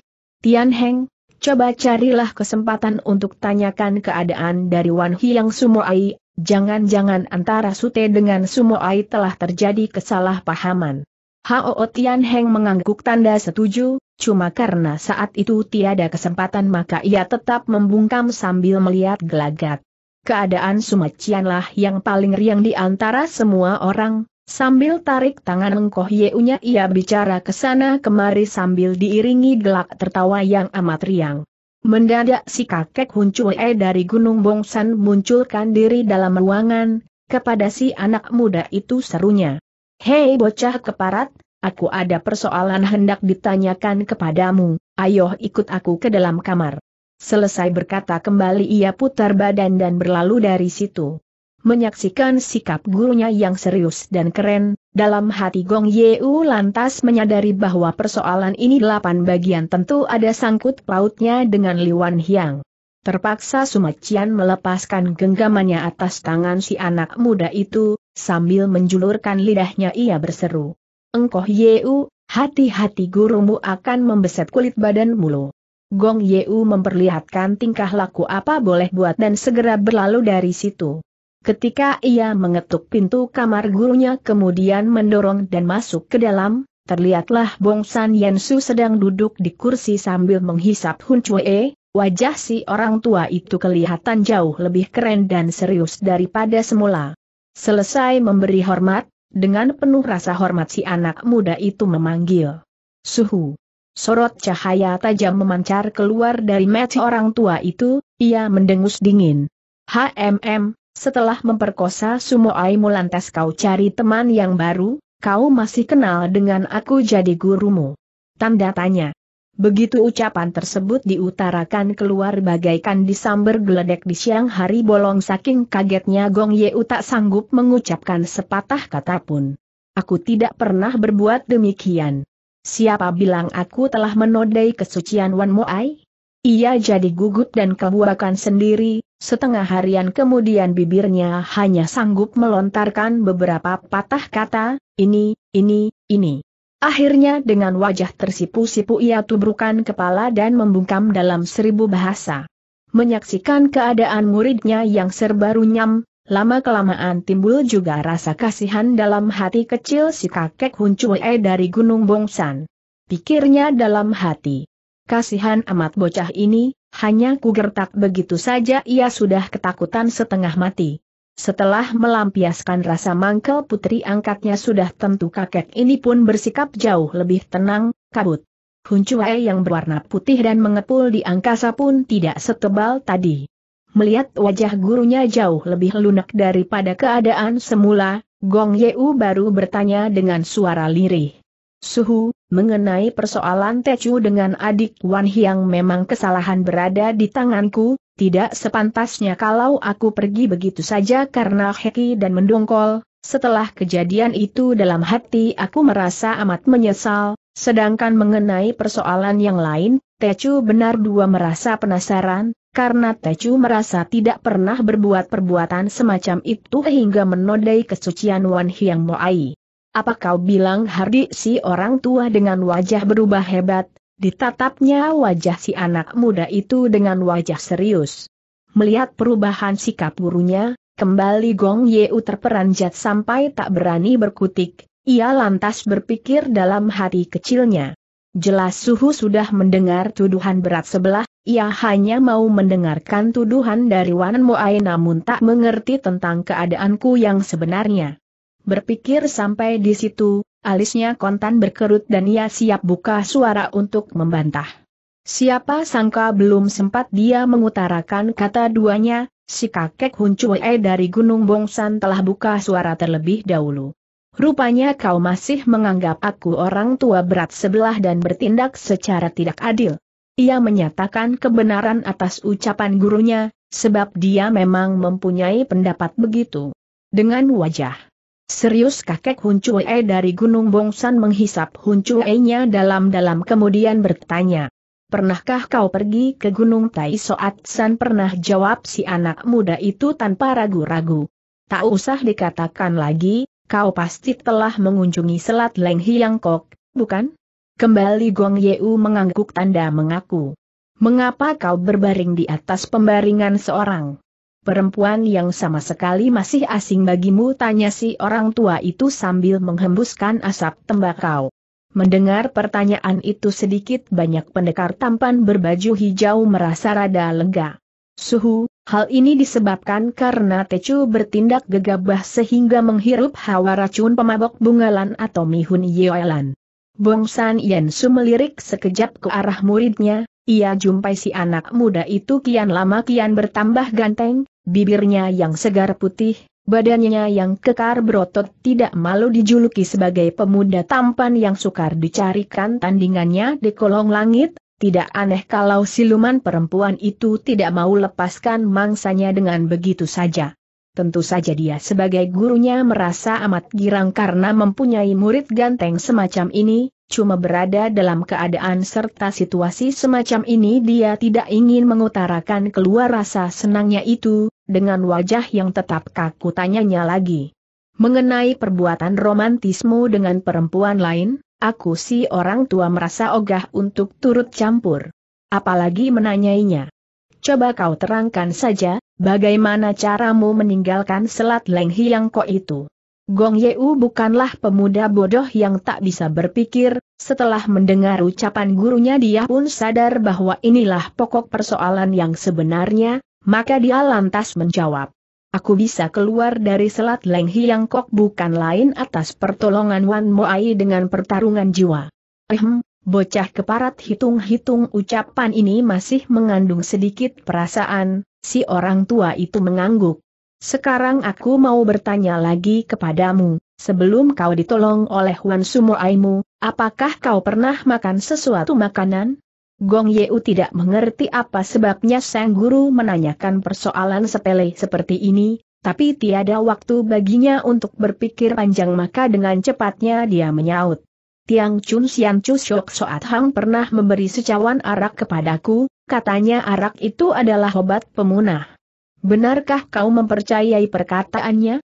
Tian Heng, coba carilah kesempatan untuk tanyakan keadaan dari Wan Hiang Ai. jangan-jangan antara Sute dengan Sumo Ai telah terjadi kesalahpahaman. Hao Tian Heng mengangguk tanda setuju, cuma karena saat itu tiada kesempatan maka ia tetap membungkam sambil melihat gelagat. Keadaan Sumacianlah yang paling riang di antara semua orang, Sambil tarik tangan Engkoh Yeunya ia bicara ke sana kemari sambil diiringi gelak tertawa yang amat riang. Mendadak si kakek Huncue dari Gunung Bongsan munculkan diri dalam ruangan, kepada si anak muda itu serunya. Hei bocah keparat, aku ada persoalan hendak ditanyakan kepadamu, ayo ikut aku ke dalam kamar. Selesai berkata kembali ia putar badan dan berlalu dari situ. Menyaksikan sikap gurunya yang serius dan keren, dalam hati Gong Yeu lantas menyadari bahwa persoalan ini delapan bagian tentu ada sangkut pautnya dengan Liwan Hiang. Terpaksa Sumacian melepaskan genggamannya atas tangan si anak muda itu, sambil menjulurkan lidahnya ia berseru. Engkoh Yeu, hati-hati gurumu akan membeset kulit badan mulu. Gong Yeu memperlihatkan tingkah laku apa boleh buat dan segera berlalu dari situ. Ketika ia mengetuk pintu kamar gurunya kemudian mendorong dan masuk ke dalam, terlihatlah Bong San Yensu sedang duduk di kursi sambil menghisap Hun Chue, wajah si orang tua itu kelihatan jauh lebih keren dan serius daripada semula. Selesai memberi hormat, dengan penuh rasa hormat si anak muda itu memanggil. Suhu. Sorot cahaya tajam memancar keluar dari mata orang tua itu, ia mendengus dingin. HMM, setelah memperkosa Sumo Sumoaimu lantas kau cari teman yang baru, kau masih kenal dengan aku jadi gurumu. Tanda tanya. Begitu ucapan tersebut diutarakan keluar bagaikan disamber geledek di siang hari bolong saking kagetnya Gong Ye tak sanggup mengucapkan sepatah kata pun. Aku tidak pernah berbuat demikian. Siapa bilang aku telah menodai kesucian Wan Mo Ai? Ia jadi gugup dan kebuakan sendiri, Setengah harian kemudian bibirnya hanya sanggup melontarkan beberapa patah kata, ini, ini, ini. Akhirnya dengan wajah tersipu-sipu ia tubrukan kepala dan membungkam dalam seribu bahasa. Menyaksikan keadaan muridnya yang serba runyam, lama-kelamaan timbul juga rasa kasihan dalam hati kecil si kakek Huncue dari Gunung Bongsan. Pikirnya dalam hati. Kasihan amat bocah ini, hanya kugertak begitu saja ia sudah ketakutan setengah mati. Setelah melampiaskan rasa mangkel putri angkatnya sudah tentu kakek ini pun bersikap jauh lebih tenang, kabut. Huncuai yang berwarna putih dan mengepul di angkasa pun tidak setebal tadi. Melihat wajah gurunya jauh lebih lunak daripada keadaan semula, Gong Yeu baru bertanya dengan suara lirih. Suhu, mengenai persoalan Tecu dengan adik Wan Hiang memang kesalahan berada di tanganku, tidak sepantasnya kalau aku pergi begitu saja karena heki dan mendongkol, setelah kejadian itu dalam hati aku merasa amat menyesal, sedangkan mengenai persoalan yang lain, Tecu benar dua merasa penasaran, karena Tecu merasa tidak pernah berbuat perbuatan semacam itu hingga menodai kesucian Wan Hiang Moai. Apa kau bilang Hardi si orang tua dengan wajah berubah hebat, ditatapnya wajah si anak muda itu dengan wajah serius. Melihat perubahan sikap gurunya, kembali Gong Yeu terperanjat sampai tak berani berkutik, ia lantas berpikir dalam hati kecilnya. Jelas Suhu sudah mendengar tuduhan berat sebelah, ia hanya mau mendengarkan tuduhan dari Wan Moai namun tak mengerti tentang keadaanku yang sebenarnya. Berpikir sampai di situ, alisnya kontan berkerut dan ia siap buka suara untuk membantah. Siapa sangka belum sempat dia mengutarakan kata duanya, si kakek Huncuwe dari Gunung Bongsan telah buka suara terlebih dahulu. Rupanya kau masih menganggap aku orang tua berat sebelah dan bertindak secara tidak adil. Ia menyatakan kebenaran atas ucapan gurunya, sebab dia memang mempunyai pendapat begitu. Dengan wajah Serius kakek Hun E dari Gunung Bongsan menghisap Hun e nya dalam-dalam kemudian bertanya. Pernahkah kau pergi ke Gunung Tai Soat San? Pernah jawab si anak muda itu tanpa ragu-ragu. Tak usah dikatakan lagi, kau pasti telah mengunjungi Selat Leng Kok, bukan? Kembali Gong Yeu mengangguk tanda mengaku. Mengapa kau berbaring di atas pembaringan seorang? Perempuan yang sama sekali masih asing bagimu tanya si orang tua itu sambil menghembuskan asap tembakau. Mendengar pertanyaan itu sedikit banyak pendekar tampan berbaju hijau merasa rada lega. Suhu, hal ini disebabkan karena Tecu bertindak gegabah sehingga menghirup hawa racun pemabok bungalan atau mihun yoelan. Bong San Yen Su melirik sekejap ke arah muridnya, ia jumpai si anak muda itu kian lama kian bertambah ganteng, bibirnya yang segar putih, badannya yang kekar berotot tidak malu dijuluki sebagai pemuda tampan yang sukar dicarikan tandingannya di kolong langit, tidak aneh kalau siluman perempuan itu tidak mau lepaskan mangsanya dengan begitu saja. Tentu saja dia sebagai gurunya merasa amat girang karena mempunyai murid ganteng semacam ini, cuma berada dalam keadaan serta situasi semacam ini dia tidak ingin mengutarakan keluar rasa senangnya itu, dengan wajah yang tetap kaku tanyanya lagi. Mengenai perbuatan romantismu dengan perempuan lain, aku si orang tua merasa ogah untuk turut campur. Apalagi menanyainya. Coba kau terangkan saja, Bagaimana caramu meninggalkan selat Leng Hiang Ko itu? Gong Yeu bukanlah pemuda bodoh yang tak bisa berpikir, setelah mendengar ucapan gurunya dia pun sadar bahwa inilah pokok persoalan yang sebenarnya, maka dia lantas menjawab. Aku bisa keluar dari selat Leng Hiang Kok bukan lain atas pertolongan Wan Moai dengan pertarungan jiwa. Ehm, bocah keparat hitung-hitung ucapan ini masih mengandung sedikit perasaan, Si orang tua itu mengangguk. Sekarang aku mau bertanya lagi kepadamu, sebelum kau ditolong oleh Wan Sumoaimu, apakah kau pernah makan sesuatu makanan? Gong Yeu tidak mengerti apa sebabnya Sang Guru menanyakan persoalan sepele seperti ini, tapi tiada waktu baginya untuk berpikir panjang maka dengan cepatnya dia menyaut. Tiang Chun Sian Chu Shok Soat Hang pernah memberi secawan arak kepadaku, katanya arak itu adalah obat pemunah. Benarkah kau mempercayai perkataannya?